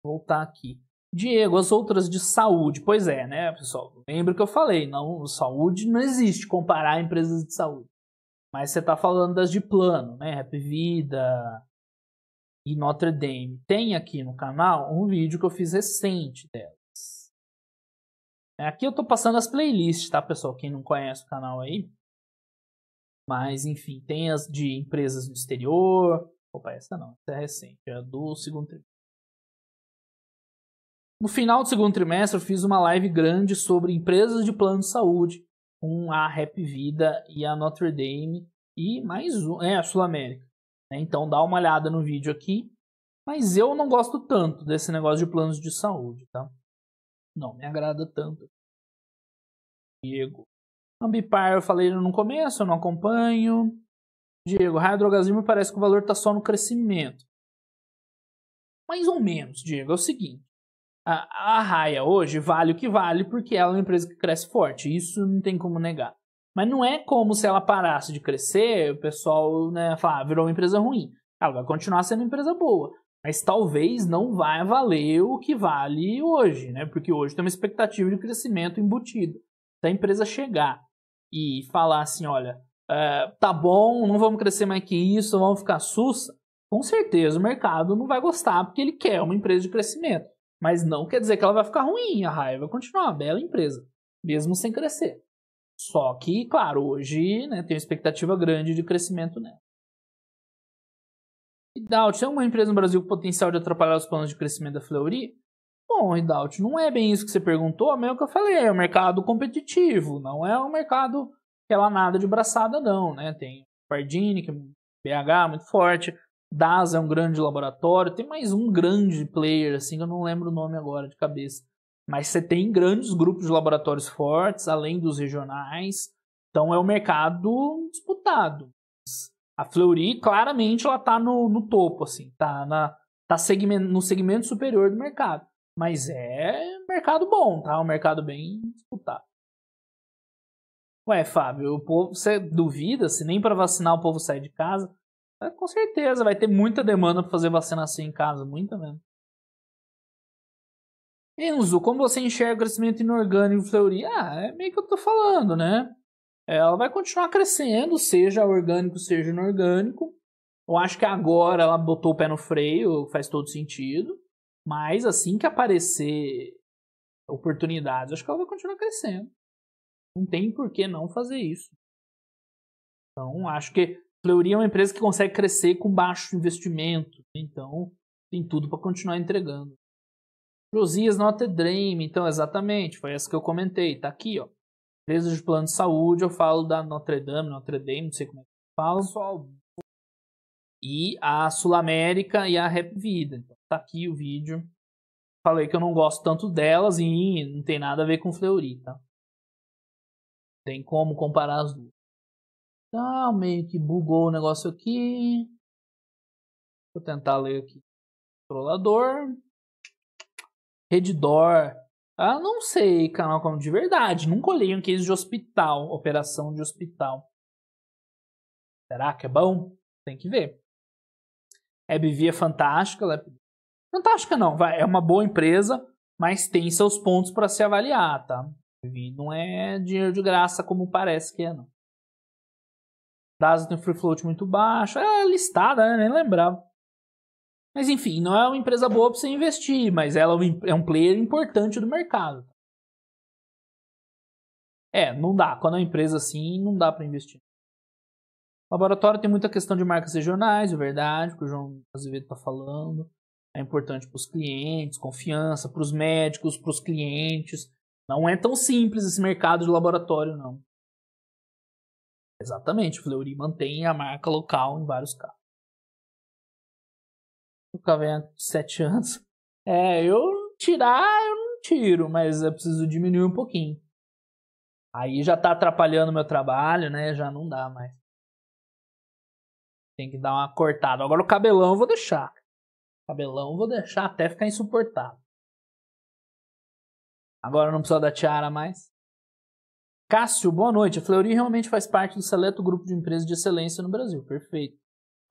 Vou voltar aqui. Diego, as outras de saúde. Pois é, né, pessoal? Lembra que eu falei, não, saúde não existe comparar empresas de saúde. Mas você está falando das de plano, né? Rap Vida e Notre Dame. Tem aqui no canal um vídeo que eu fiz recente dela. É, aqui eu tô passando as playlists, tá, pessoal? Quem não conhece o canal aí. Mas, enfim, tem as de empresas do exterior. Opa, essa não, essa é recente, é do segundo trimestre. No final do segundo trimestre, eu fiz uma live grande sobre empresas de plano de saúde, com a Rap Vida e a Notre Dame e mais um, é, a Sul América. Né? Então dá uma olhada no vídeo aqui. Mas eu não gosto tanto desse negócio de planos de saúde, tá? não me agrada tanto. Diego. Ambipar, eu falei no começo, eu não acompanho. Diego, me parece que o valor está só no crescimento. Mais ou menos, Diego. É o seguinte: a, a Raia hoje vale o que vale porque ela é uma empresa que cresce forte. Isso não tem como negar. Mas não é como se ela parasse de crescer, o pessoal né, fala, ah, virou uma empresa ruim. Ela vai continuar sendo uma empresa boa mas talvez não vai valer o que vale hoje, né? Porque hoje tem uma expectativa de crescimento embutida. Se a empresa chegar e falar assim, olha, uh, tá bom, não vamos crescer mais que isso, vamos ficar sussa, com certeza o mercado não vai gostar, porque ele quer uma empresa de crescimento. Mas não quer dizer que ela vai ficar ruim, a raiva vai continuar uma bela empresa, mesmo sem crescer. Só que, claro, hoje né, tem uma expectativa grande de crescimento nela. Ridaut tem alguma é empresa no Brasil com potencial de atrapalhar os planos de crescimento da Fleury? Bom, Ridaut, não é bem isso que você perguntou, é o que eu falei, é um mercado competitivo, não é um mercado que ela é nada de braçada não, né? Tem Pardini, que é BH muito forte, DAS é um grande laboratório, tem mais um grande player, assim, que eu não lembro o nome agora de cabeça. Mas você tem grandes grupos de laboratórios fortes, além dos regionais, então é um mercado disputado. A Fleury, claramente, ela tá no, no topo, assim, tá, na, tá segmento, no segmento superior do mercado. Mas é mercado bom, tá? Um mercado bem disputado. Ué, Fábio, o povo, você duvida? Se nem para vacinar o povo sai de casa? É, com certeza, vai ter muita demanda para fazer vacinação assim em casa, muita mesmo. Enzo, como você enxerga o crescimento inorgânico em Fleury? Ah, é meio que eu tô falando, né? É, ela vai continuar crescendo, seja orgânico, seja inorgânico. Eu acho que agora ela botou o pé no freio, faz todo sentido. Mas assim que aparecer oportunidades, acho que ela vai continuar crescendo. Não tem por que não fazer isso. Então, acho que Fleury é uma empresa que consegue crescer com baixo investimento. Então, tem tudo para continuar entregando. Josias Notre Dream, então, exatamente, foi essa que eu comentei, tá aqui, ó empresas de plano de saúde, eu falo da Notre Dame, Notre Dame, não sei como é que fala, e a Sul América e a Rap Vida. Então, tá aqui o vídeo. Falei que eu não gosto tanto delas e não tem nada a ver com Fleury, tá? Tem como comparar as duas. Tá, meio que bugou o negócio aqui. Vou tentar ler aqui. Controlador. Reddor. Ah, não sei, canal como de verdade. Nunca olhei um case de hospital, operação de hospital. Será que é bom? Tem que ver. AbbVie é fantástica. Ela é Fantástica não, vai, é uma boa empresa, mas tem seus pontos para se avaliar, tá? não é dinheiro de graça como parece que é, não. Daza tem free float muito baixo. É listada, né? Nem lembrava. Mas enfim, não é uma empresa boa para você investir, mas ela é, é um player importante do mercado. É, não dá. Quando é uma empresa assim, não dá para investir. O laboratório tem muita questão de marcas regionais, é verdade, que o João Azevedo está falando. É importante para os clientes, confiança, para os médicos, para os clientes. Não é tão simples esse mercado de laboratório, não. Exatamente, o Fleury mantém a marca local em vários casos. Nunca 7 anos. É, eu tirar, eu não tiro, mas eu preciso diminuir um pouquinho. Aí já tá atrapalhando meu trabalho, né? Já não dá mais. Tem que dar uma cortada. Agora o cabelão eu vou deixar. O cabelão eu vou deixar até ficar insuportável. Agora não precisa da tiara mais. Cássio, boa noite. A Fleury realmente faz parte do seleto grupo de empresas de excelência no Brasil. Perfeito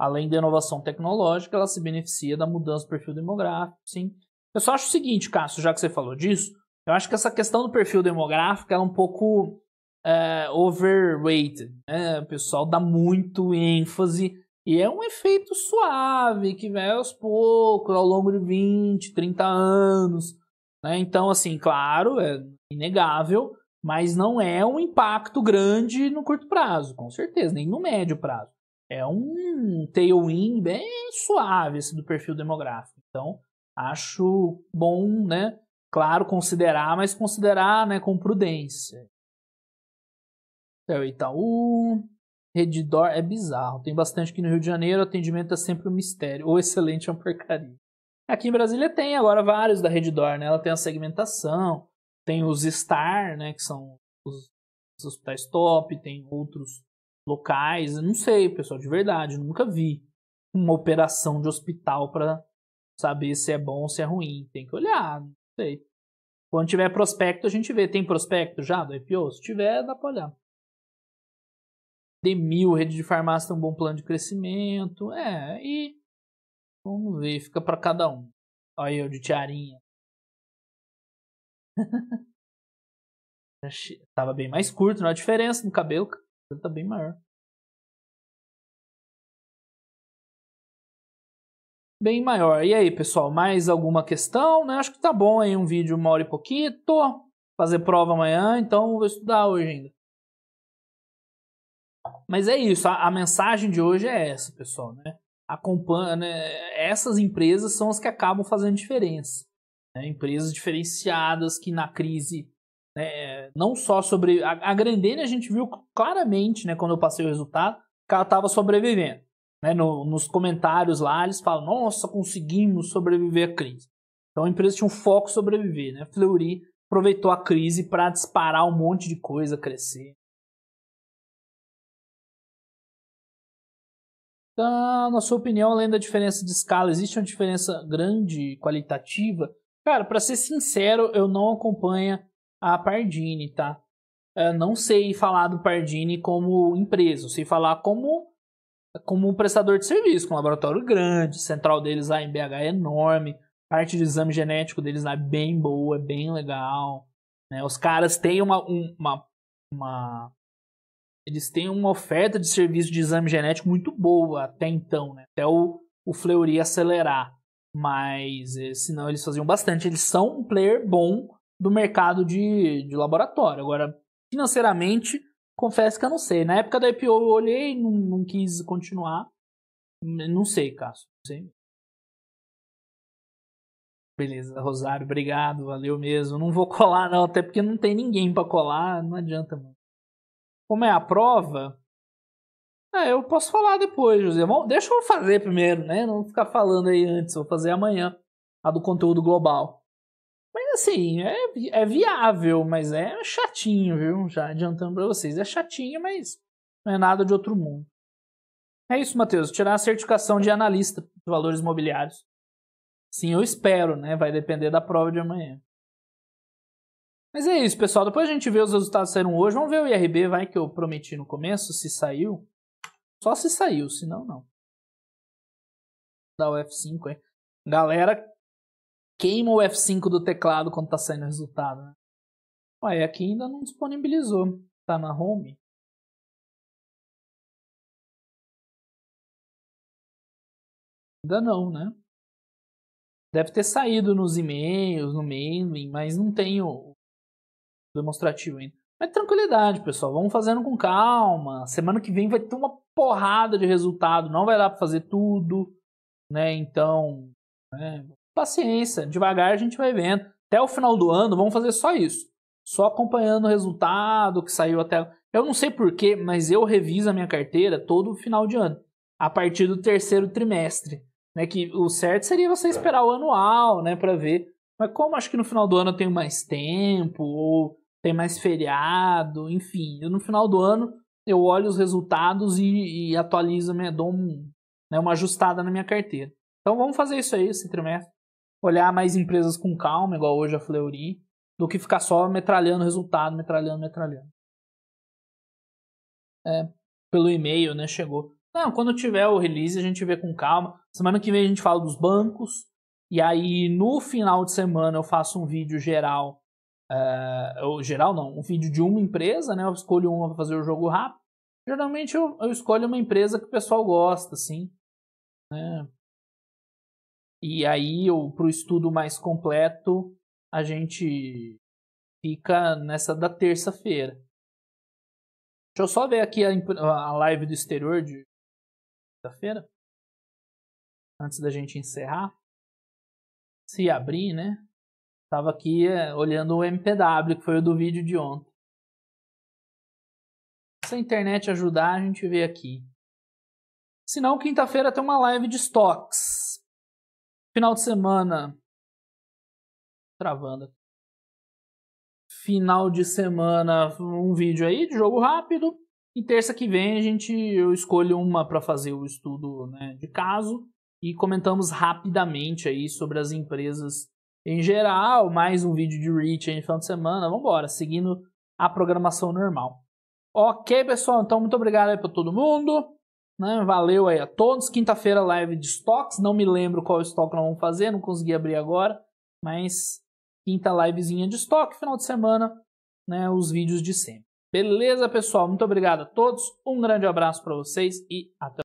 além da inovação tecnológica, ela se beneficia da mudança do perfil demográfico, sim. Eu só acho o seguinte, Cássio, já que você falou disso, eu acho que essa questão do perfil demográfico é um pouco é, overrated. Né? O pessoal dá muito ênfase e é um efeito suave que vai aos poucos, ao longo de 20, 30 anos. Né? Então, assim, claro, é inegável, mas não é um impacto grande no curto prazo, com certeza, nem no médio prazo é um tailwind bem suave esse assim, do perfil demográfico. Então, acho bom, né? Claro, considerar, mas considerar né, com prudência. É o então, Itaú, Redditor é bizarro. Tem bastante aqui no Rio de Janeiro, atendimento é sempre um mistério. Ou excelente é uma porcaria. Aqui em Brasília tem agora vários da Redditor, né? Ela tem a segmentação, tem os STAR, né? Que são os, os hospitais top, tem outros locais. Eu não sei, pessoal, de verdade, nunca vi uma operação de hospital para saber se é bom ou se é ruim. Tem que olhar, não sei. Quando tiver prospecto, a gente vê. Tem prospecto já do IPO? Se tiver, dá para olhar. Demil, rede de farmácia tem um bom plano de crescimento. É, e vamos ver, fica para cada um. Olha eu de tiarinha. Tava bem mais curto, não há diferença no cabelo. Ele tá bem maior. Bem maior. E aí, pessoal, mais alguma questão? Né? Acho que tá bom aí um vídeo uma hora e pouquinho. Fazer prova amanhã, então vou estudar hoje ainda. Mas é isso, a, a mensagem de hoje é essa, pessoal, né? Acompanha, né? Essas empresas são as que acabam fazendo diferença. Né? Empresas diferenciadas que na crise né? Não só sobre. A, a Grandene a gente viu claramente, né, quando eu passei o resultado, que ela estava sobrevivendo. Né? No, nos comentários lá, eles falam: nossa, conseguimos sobreviver à crise. Então a empresa tinha um foco sobreviver. Né? Fleury aproveitou a crise para disparar um monte de coisa, crescer. Ah, na sua opinião, além da diferença de escala, existe uma diferença grande qualitativa? Cara, para ser sincero, eu não acompanho a Pardini, tá? Eu é, não sei falar do Pardini como empresa, sei falar como como um prestador de serviço, com um laboratório grande, central deles lá em BH é enorme, parte do exame genético deles lá é bem boa, é bem legal. Né? Os caras têm uma, uma, uma, Eles têm uma oferta de serviço de exame genético muito boa até então, né? Até o, o Fleury acelerar. Mas eh, senão eles faziam bastante. Eles são um player bom do mercado de, de laboratório. Agora, financeiramente, confesso que eu não sei. Na época da IPO eu olhei, não, não quis continuar. Não sei, Cássio. Não sei. Beleza, Rosário, obrigado, valeu mesmo. Não vou colar não, até porque não tem ninguém para colar, não adianta mano. Como é a prova? É, eu posso falar depois, José. Bom, deixa eu fazer primeiro, né? Não ficar falando aí antes, vou fazer amanhã a do conteúdo global assim, é, é viável, mas é chatinho, viu? Já adiantando para vocês. É chatinho, mas não é nada de outro mundo. É isso, Matheus. Tirar a certificação de analista de valores imobiliários. Sim, eu espero, né? Vai depender da prova de amanhã. Mas é isso, pessoal. Depois a gente vê os resultados saíram hoje. Vamos ver o IRB, vai que eu prometi no começo, se saiu. Só se saiu, senão não. Da UF5, hein? Galera queima o F5 do teclado quando tá saindo o resultado. Né? Ué, aqui ainda não disponibilizou. Tá na home? Ainda não, né? Deve ter saído nos e-mails, no mailing, mas não tem o demonstrativo ainda. Mas tranquilidade, pessoal. Vamos fazendo com calma. Semana que vem vai ter uma porrada de resultado. Não vai dar para fazer tudo, né? Então, né? paciência, devagar a gente vai vendo. Até o final do ano vamos fazer só isso. Só acompanhando o resultado que saiu até. Eu não sei porquê, mas eu reviso a minha carteira todo final de ano, a partir do terceiro trimestre. Né, que o certo seria você é. esperar o anual, né, para ver. Mas como acho que no final do ano eu tenho mais tempo, ou tem mais feriado, enfim, eu, no final do ano eu olho os resultados e, e atualizo, minha, né, dou um, né, uma ajustada na minha carteira. Então vamos fazer isso aí esse trimestre olhar mais empresas com calma, igual hoje a Fleury, do que ficar só metralhando resultado, metralhando, metralhando. É, pelo e-mail, né? Chegou. Não, quando tiver o release a gente vê com calma. Semana que vem a gente fala dos bancos. E aí no final de semana eu faço um vídeo geral. Uh, ou geral não, um vídeo de uma empresa, né? Eu escolho uma para fazer o jogo rápido. Geralmente eu, eu, escolho uma empresa que o pessoal gosta, assim. Né? E aí, para o estudo mais completo, a gente fica nessa da terça-feira. Deixa eu só ver aqui a, a live do exterior de terça-feira. Antes da gente encerrar. Se abrir, né? Tava aqui é, olhando o MPW, que foi o do vídeo de ontem. Se a internet ajudar, a gente vê aqui. Se não, quinta-feira tem uma live de stocks. Final de semana. Travando. Final de semana, um vídeo aí de jogo rápido. E terça que vem a gente eu escolho uma para fazer o estudo né, de caso e comentamos rapidamente aí sobre as empresas em geral. Mais um vídeo de Reach aí no final de semana. Vamos embora, seguindo a programação normal. Ok, pessoal, então muito obrigado aí para todo mundo. Né? Valeu aí a todos. Quinta-feira, live de estoques. Não me lembro qual estoque nós vamos fazer, não consegui abrir agora. Mas quinta livezinha de estoque, final de semana, né? os vídeos de sempre. Beleza, pessoal? Muito obrigado a todos. Um grande abraço para vocês e até